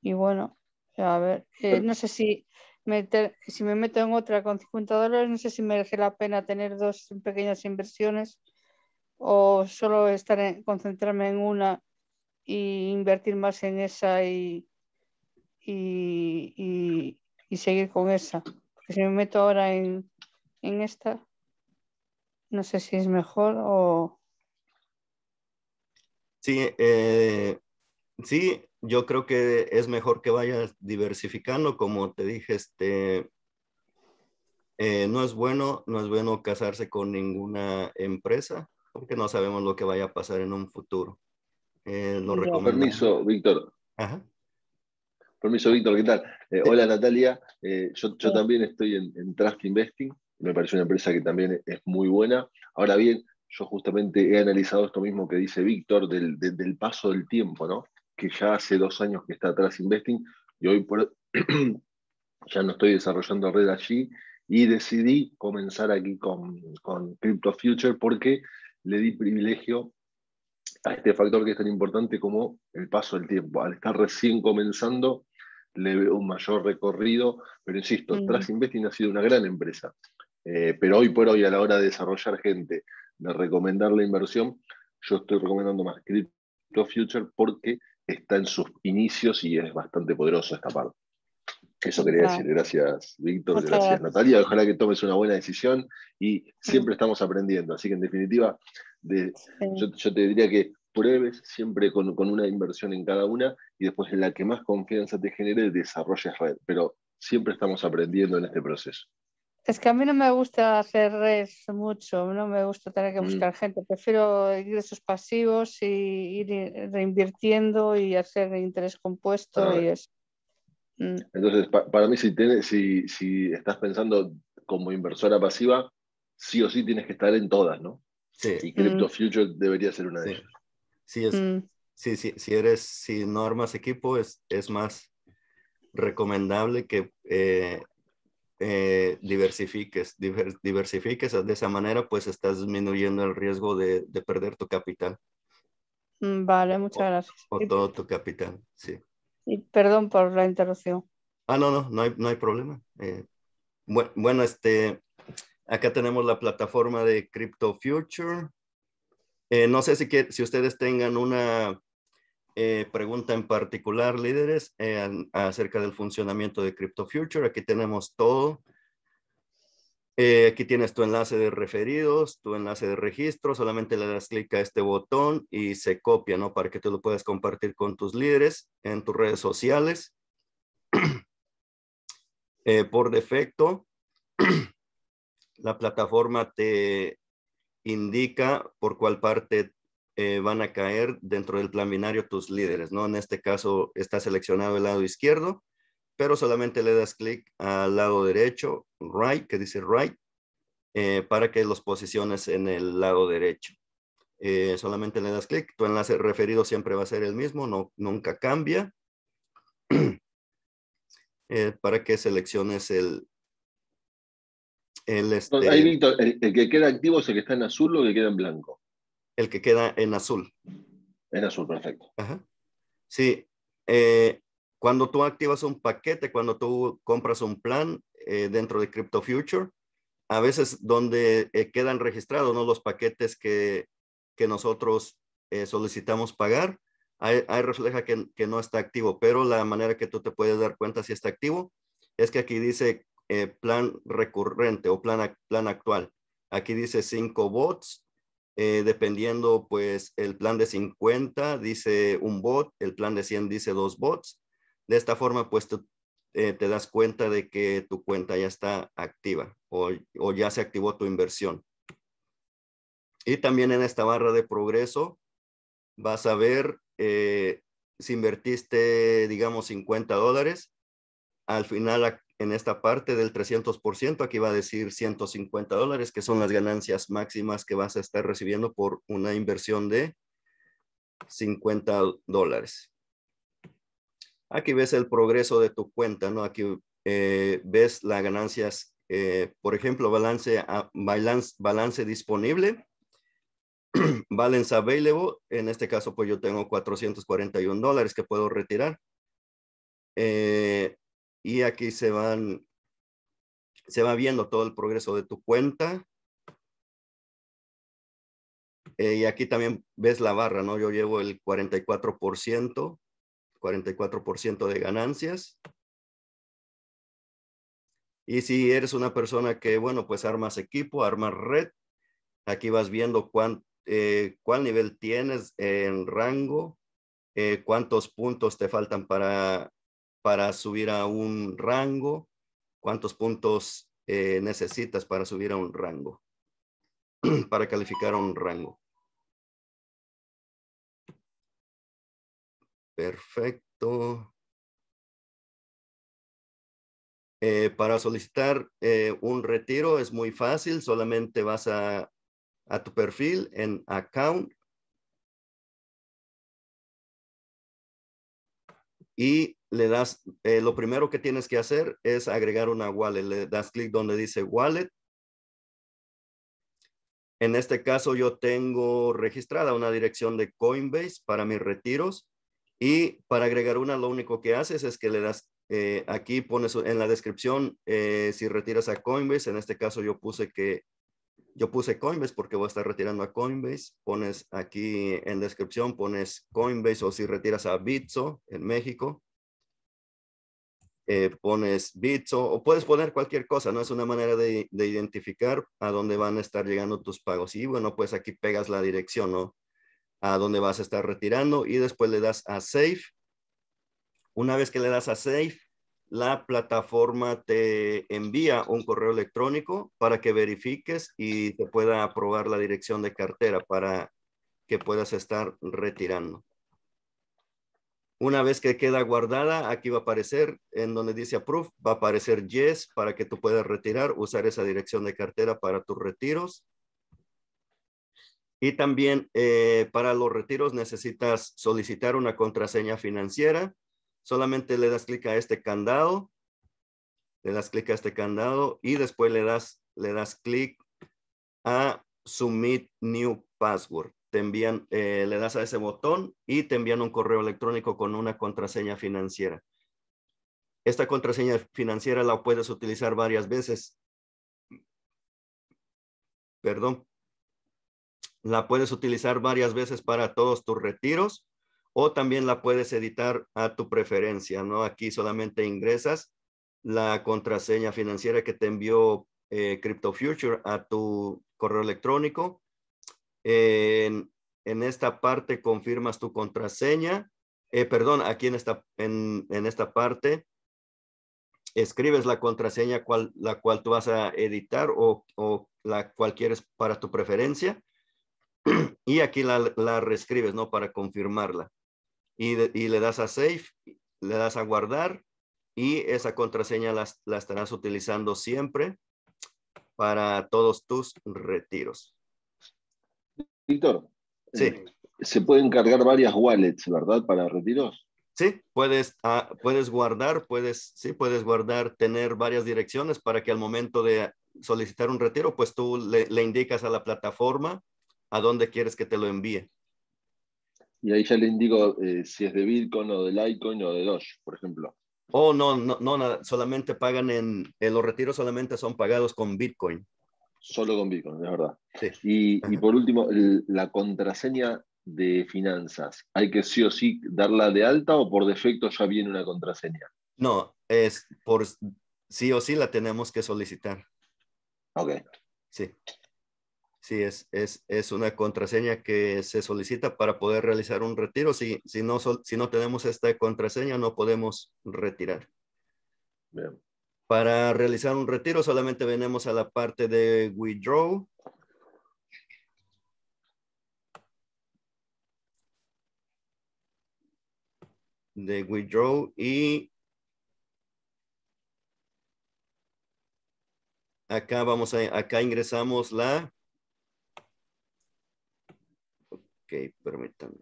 y, bueno, a ver, eh, no sé si, meter, si me meto en otra con 50 dólares, no sé si merece la pena tener dos pequeñas inversiones o solo estar concentrarme en una e invertir más en esa y, seguir con esa. si me meto ahora en, esta, no sé si es mejor o... Sí, eh, sí, yo creo que es mejor que vayas diversificando, como te dije, este, eh, no es bueno, no es bueno casarse con ninguna empresa porque no sabemos lo que vaya a pasar en un futuro. Eh, no Permiso, Víctor. Permiso, Víctor, ¿qué tal? Eh, hola, Natalia. yo, yo también estoy en, Trust Investing. Me parece una empresa que también es muy buena. Ahora bien, yo justamente he analizado esto mismo que dice Víctor del paso del tiempo, ¿no? que ya hace dos años que está atrás Investing y hoy por, ya no estoy desarrollando red allí y decidí comenzar aquí con, con Crypto Future porque le di privilegio a este factor que es tan importante como el paso del tiempo. Al estar recién comenzando, le veo un mayor recorrido, pero insisto, mm. Tras Investing ha sido una gran empresa. Eh, pero hoy por hoy, a la hora de desarrollar gente, de recomendar la inversión, yo estoy recomendando más Crypto Future porque está en sus inicios y es bastante poderoso escapar. Eso quería decir. Gracias, Víctor. Gracias, Natalia. Ojalá que tomes una buena decisión y siempre estamos aprendiendo. Así que, en definitiva, yo, te diría que pruebes siempre con, con, una inversión en cada una y después en la que más confianza te genere desarrolles red. Pero siempre estamos aprendiendo en este proceso. Es que a mí no me gusta hacer res mucho, no me gusta tener que mm. buscar gente. Prefiero ingresos pasivos y ir reinvirtiendo y hacer interés compuesto y eso. Mm. Entonces, para mí, si, tienes, si, si estás pensando como inversora pasiva, sí o sí tienes que estar en todas, ¿no? Sí. Y CryptoFuture mm. debería ser una de ellas. Sí, es, sí, sí, si eres, si no armas equipo, es, es más recomendable que eh, eh, diversifiques, diversifiques de esa manera, pues estás disminuyendo el riesgo de, perder tu capital. Mm, vale, muchas gracias. por todo tu capital, sí. Y perdón por la interrupción. Ah, no, no, no hay, problema. Eh, bueno, este, acá tenemos la plataforma de Crypto Future. Eh, no sé si, que, si ustedes tengan una, eh, pregunta en particular, líderes, acerca del funcionamiento de Crypto Future. Aquí tenemos todo. Eh, aquí tienes tu enlace de referidos, tu enlace de registro. Solamente le das clic a este botón y se copia, ¿no? Para que tú lo puedas compartir con tus líderes en tus redes sociales. Eh, por defecto, la plataforma te indica por cuál parte eh, van a caer dentro del plan binario tus líderes, ¿no? En este caso está seleccionado el lado izquierdo, pero solamente le das clic al lado derecho, right, que dice right, eh, para que los posiciones en el lado derecho. Eh, solamente le das clic, tu enlace referido siempre va a ser el mismo, no, nunca cambia, para que selecciones el... el, este... el, el que queda activo es el que está en azul o el que queda en blanco el que queda en azul. En azul, perfecto. Sí. Eh, cuando tú activas un paquete, cuando tú compras un plan eh, dentro de Crypto Future, a veces donde eh, quedan registrados ¿no? los paquetes que, nosotros solicitamos pagar, hay refleja que, no está activo, pero la manera que tú te puedes dar cuenta si está activo es que aquí dice plan recurrente o plan, plan actual. Aquí dice 5 bots, eh, dependiendo pues el plan de 50 dice un bot, el plan de 100 dice dos bots. De esta forma pues eh, te das cuenta de que tu cuenta ya está activa o, o ya se activó tu inversión. Y también en esta barra de progreso vas a ver eh, si invertiste, digamos, 50 dólares. Al final en esta parte del 300%, aquí va a decir 150 dólares, que son las ganancias máximas que vas a estar recibiendo por una inversión de 50 dólares. Aquí ves el progreso de tu cuenta, ¿no? Aquí eh, ves las ganancias, eh, por ejemplo, balance, balance, balance disponible, balance available, en este caso pues yo tengo 441 dólares que puedo retirar. Eh, y aquí se van, se va viendo todo el progreso de tu cuenta. Eh, y aquí también ves la barra, ¿no? Yo llevo el 44%, 44% de ganancias. Y si eres una persona que, bueno, pues armas equipo, armas red, aquí vas viendo eh, cuál nivel tienes en rango, eh, cuántos puntos te faltan para para subir a un rango? ¿Cuántos puntos eh, necesitas para subir a un rango? para calificar a un rango. Perfecto. Eh, para solicitar eh, un retiro es muy fácil, solamente vas a, a tu perfil en account, y le das, eh, lo primero que tienes que hacer es agregar una wallet. Le das clic donde dice wallet. En este caso yo tengo registrada una dirección de Coinbase para mis retiros y para agregar una lo único que haces es que le das eh, aquí pones en la descripción eh, si retiras a Coinbase. En este caso yo puse que yo puse Coinbase porque voy a estar retirando a Coinbase. Pones aquí en descripción, pones Coinbase o si retiras a Bitso en México, eh, pones Bitso o puedes poner cualquier cosa, ¿no? Es una manera de, de, identificar a dónde van a estar llegando tus pagos. Y bueno, pues aquí pegas la dirección, ¿no? A dónde vas a estar retirando y después le das a Save. Una vez que le das a Save, la plataforma te envía un correo electrónico para que verifiques y te pueda aprobar la dirección de cartera para que puedas estar retirando. Una vez que queda guardada, aquí va a aparecer en donde dice approve, va a aparecer yes para que tú puedas retirar, usar esa dirección de cartera para tus retiros. Y también eh, para los retiros necesitas solicitar una contraseña financiera solamente le das clic a este candado, le das clic a este candado y después le das, le das clic a Submit New Password. Eh, le das a ese botón y te envían un correo electrónico con una contraseña financiera. Esta contraseña financiera la puedes utilizar varias veces. Perdón. La puedes utilizar varias veces para todos tus retiros o también la puedes editar a tu preferencia, ¿no? Aquí solamente ingresas la contraseña financiera que te envió eh, CryptoFuture a tu correo electrónico. En, esta parte confirmas tu contraseña. Eh, perdón, aquí en esta, en, esta parte escribes la contraseña la cual tú vas a editar o, la cual quieres para tu preferencia. Y aquí la, la reescribes, ¿no? Para confirmarla y, le das a save, le das a guardar y esa contraseña la, estarás utilizando siempre para todos tus retiros. Víctor, sí. Eh, se pueden cargar varias wallets, ¿verdad? Para retiros. Sí, puedes, ah, puedes guardar, puedes, sí, puedes guardar, tener varias direcciones para que al momento de solicitar un retiro, pues tú le, le indicas a la plataforma a dónde quieres que te lo envíe. Y ahí ya le indico eh, si es de Bitcoin o de Litecoin o de Doge, por ejemplo. Oh, no, no, no, nada. solamente pagan en, eh, los retiros solamente son pagados con Bitcoin. Solo con Bitcoin, es verdad. Sí. Y, por último, la contraseña de finanzas, ¿hay que sí o sí darla de alta o por defecto ya viene una contraseña? No, es por sí o sí la tenemos que solicitar. Ok. Sí. Sí, es, es, una contraseña que se solicita para poder realizar un retiro. Si, no, si no tenemos esta contraseña, no podemos retirar. Para realizar un retiro, solamente venimos a la parte de withdraw. De withdraw y acá vamos a, acá ingresamos la Ok, permítanme.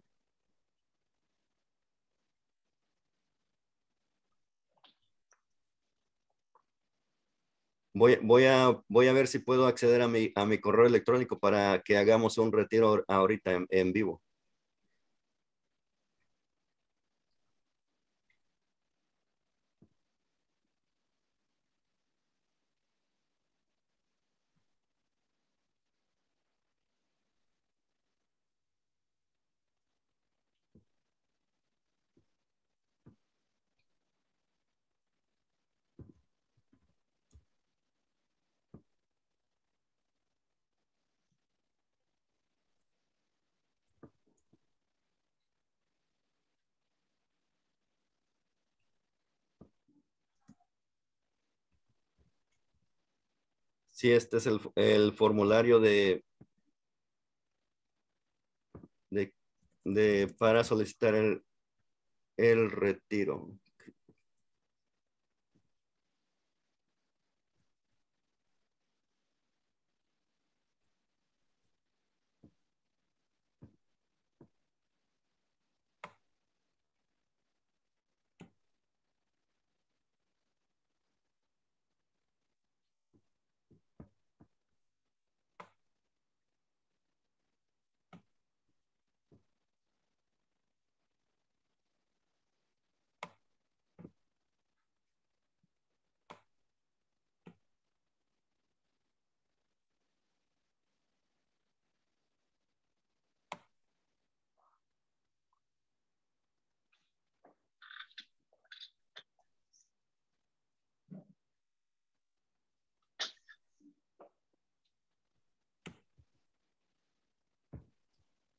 Voy, voy, a, voy a ver si puedo acceder a mi, a mi correo electrónico para que hagamos un retiro ahorita en vivo. Sí, este es el, formulario de, de, para solicitar el retiro.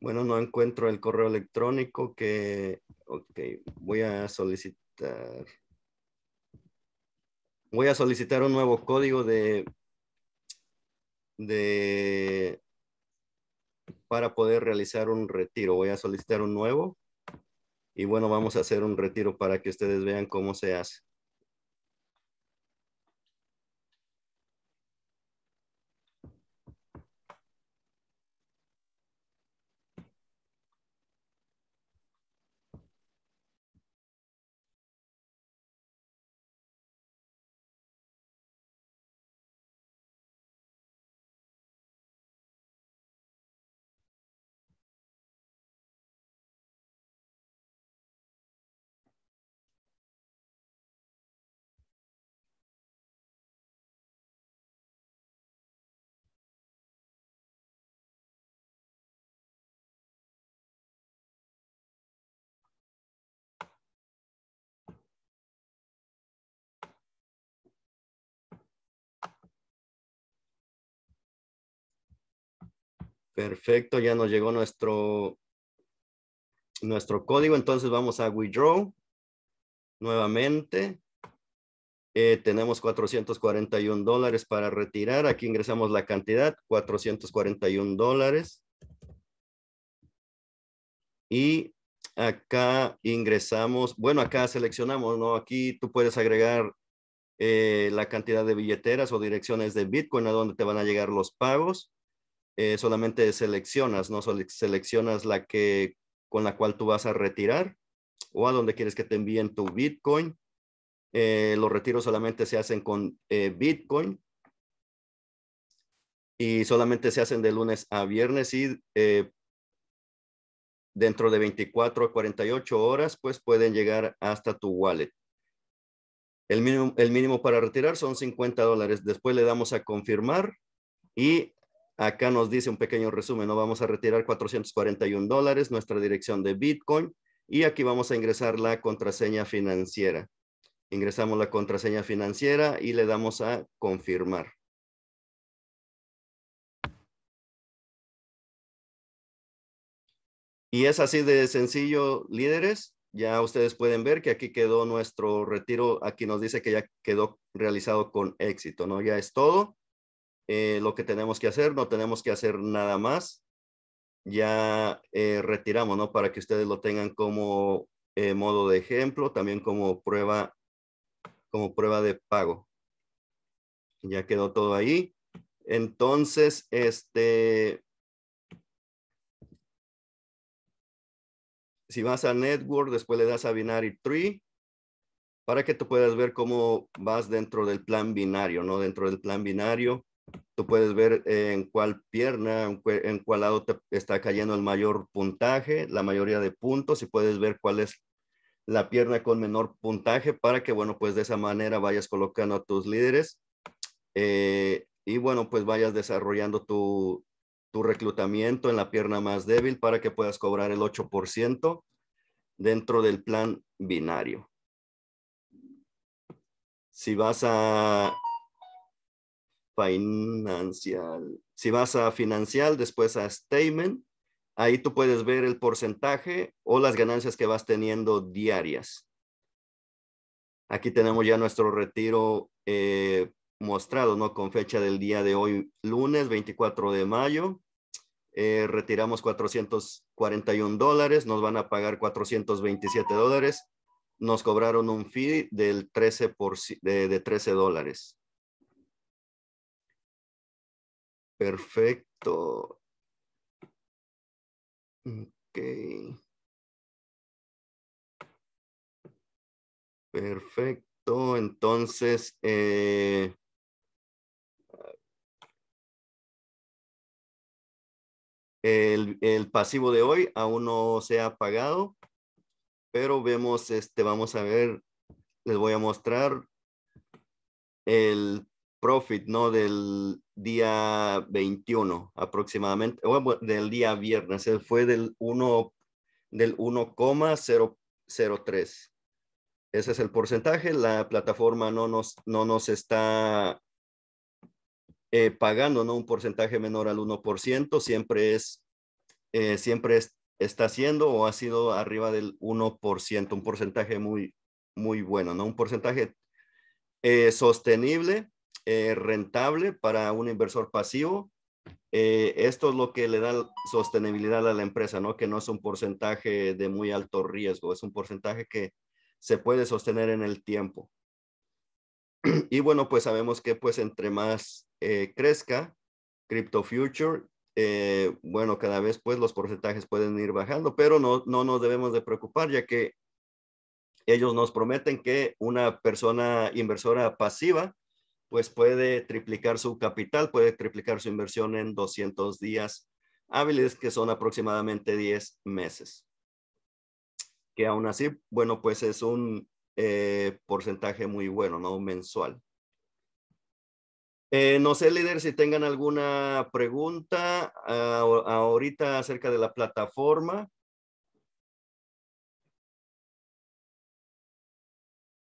Bueno, no encuentro el correo electrónico que... Ok, voy a solicitar... Voy a solicitar un nuevo código de... de para poder realizar un retiro. Voy a solicitar un nuevo. Y bueno, vamos a hacer un retiro para que ustedes vean cómo se hace. Perfecto, ya nos llegó nuestro, nuestro código. Entonces vamos a withdraw nuevamente. Eh, tenemos 441 dólares para retirar. Aquí ingresamos la cantidad, 441 dólares. Y acá ingresamos, bueno, acá seleccionamos, ¿no? Aquí tú puedes agregar eh, la cantidad de billeteras o direcciones de Bitcoin a donde te van a llegar los pagos. Eh, solamente seleccionas, ¿no? Seleccionas la que con la cual tú vas a retirar o a donde quieres que te envíen tu Bitcoin. Eh, los retiros solamente se hacen con eh, Bitcoin y solamente se hacen de lunes a viernes y dentro de 24 a 48 horas, pues pueden llegar hasta tu wallet. El mínimo, el mínimo para retirar son 50 dólares. Después le damos a confirmar y Acá nos dice un pequeño resumen, no vamos a retirar 441 dólares, nuestra dirección de Bitcoin y aquí vamos a ingresar la contraseña financiera. Ingresamos la contraseña financiera y le damos a confirmar. Y es así de sencillo, líderes. Ya ustedes pueden ver que aquí quedó nuestro retiro. Aquí nos dice que ya quedó realizado con éxito, ¿no? Ya es todo. Eh, lo que tenemos que hacer, no tenemos que hacer nada más. Ya eh, retiramos, ¿no? Para que ustedes lo tengan como eh, modo de ejemplo, también como prueba, como prueba de pago. Ya quedó todo ahí. Entonces, este, si vas a Network, después le das a Binary Tree para que tú puedas ver cómo vas dentro del plan binario, ¿no? Dentro del plan binario, tú puedes ver eh, en cuál pierna, en, cuál, lado te está cayendo el mayor puntaje, la mayoría de puntos y puedes ver cuál es la pierna con menor puntaje para que, bueno, pues de esa manera vayas colocando a tus líderes eh, y, bueno, pues vayas desarrollando tu reclutamiento en la pierna más débil para que puedas cobrar el 8% dentro del plan binario. Si vas a financial. Si vas a financial, después a statement, ahí tú puedes ver el porcentaje o las ganancias que vas teniendo diarias. Aquí tenemos ya nuestro retiro eh, mostrado, ¿no? Con fecha del día de hoy, lunes 24 de mayo. Eh, retiramos 441 dólares, nos van a pagar 427 dólares. Nos cobraron un fee del 13 de, de 13 dólares. Perfecto. Ok. Perfecto. Entonces, eh, el, pasivo de hoy aún no se ha pagado, pero vemos, este, vamos a ver, les voy a mostrar el profit, ¿no? Del día 21 aproximadamente, o del día viernes, eh, fue del 1, del 1,003. Ese es el porcentaje, la plataforma no nos, no nos está eh, pagando, ¿no? Un porcentaje menor al 1%, siempre es, eh, siempre está siendo o ha sido arriba del 1%, un porcentaje muy, muy bueno, ¿no? Un porcentaje sostenible eh, rentable para un inversor pasivo. Eh, esto es lo que le da sostenibilidad a la empresa, ¿no? Que no es un porcentaje de muy alto riesgo, es un porcentaje que se puede sostener en el tiempo. Y bueno, pues sabemos que pues entre más eh, crezca Crypto Future, bueno, cada vez pues los porcentajes pueden ir bajando, pero no, no nos debemos de preocupar ya que ellos nos prometen que una persona inversora pasiva pues puede triplicar su capital, puede triplicar su inversión en 200 días hábiles, que son aproximadamente 10 meses. Que aún así, bueno, pues es un eh, porcentaje muy bueno, ¿no? Mensual. Eh, no sé, líder, si tengan alguna pregunta ah, ahorita acerca de la plataforma.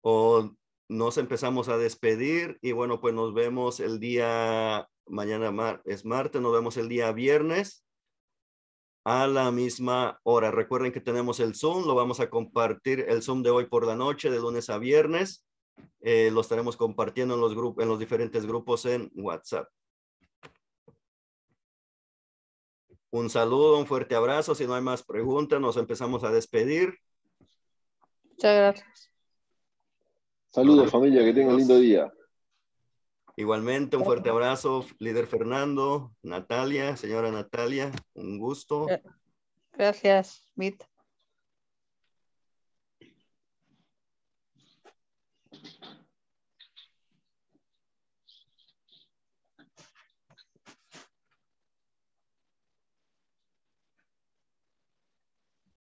O nos empezamos a despedir y bueno, pues nos vemos el día, mañana es martes, nos vemos el día viernes a la misma hora. Recuerden que tenemos el Zoom, lo vamos a compartir el Zoom de hoy por la noche, de lunes a viernes. Eh, lo estaremos compartiendo en los, grupos en los diferentes grupos en WhatsApp. Un saludo, un fuerte abrazo. Si no hay más preguntas, nos empezamos a despedir. Muchas gracias. Saludos familia, que tengan un lindo día. Igualmente, un fuerte abrazo, líder Fernando, Natalia, señora Natalia, un gusto. Eh, gracias, smith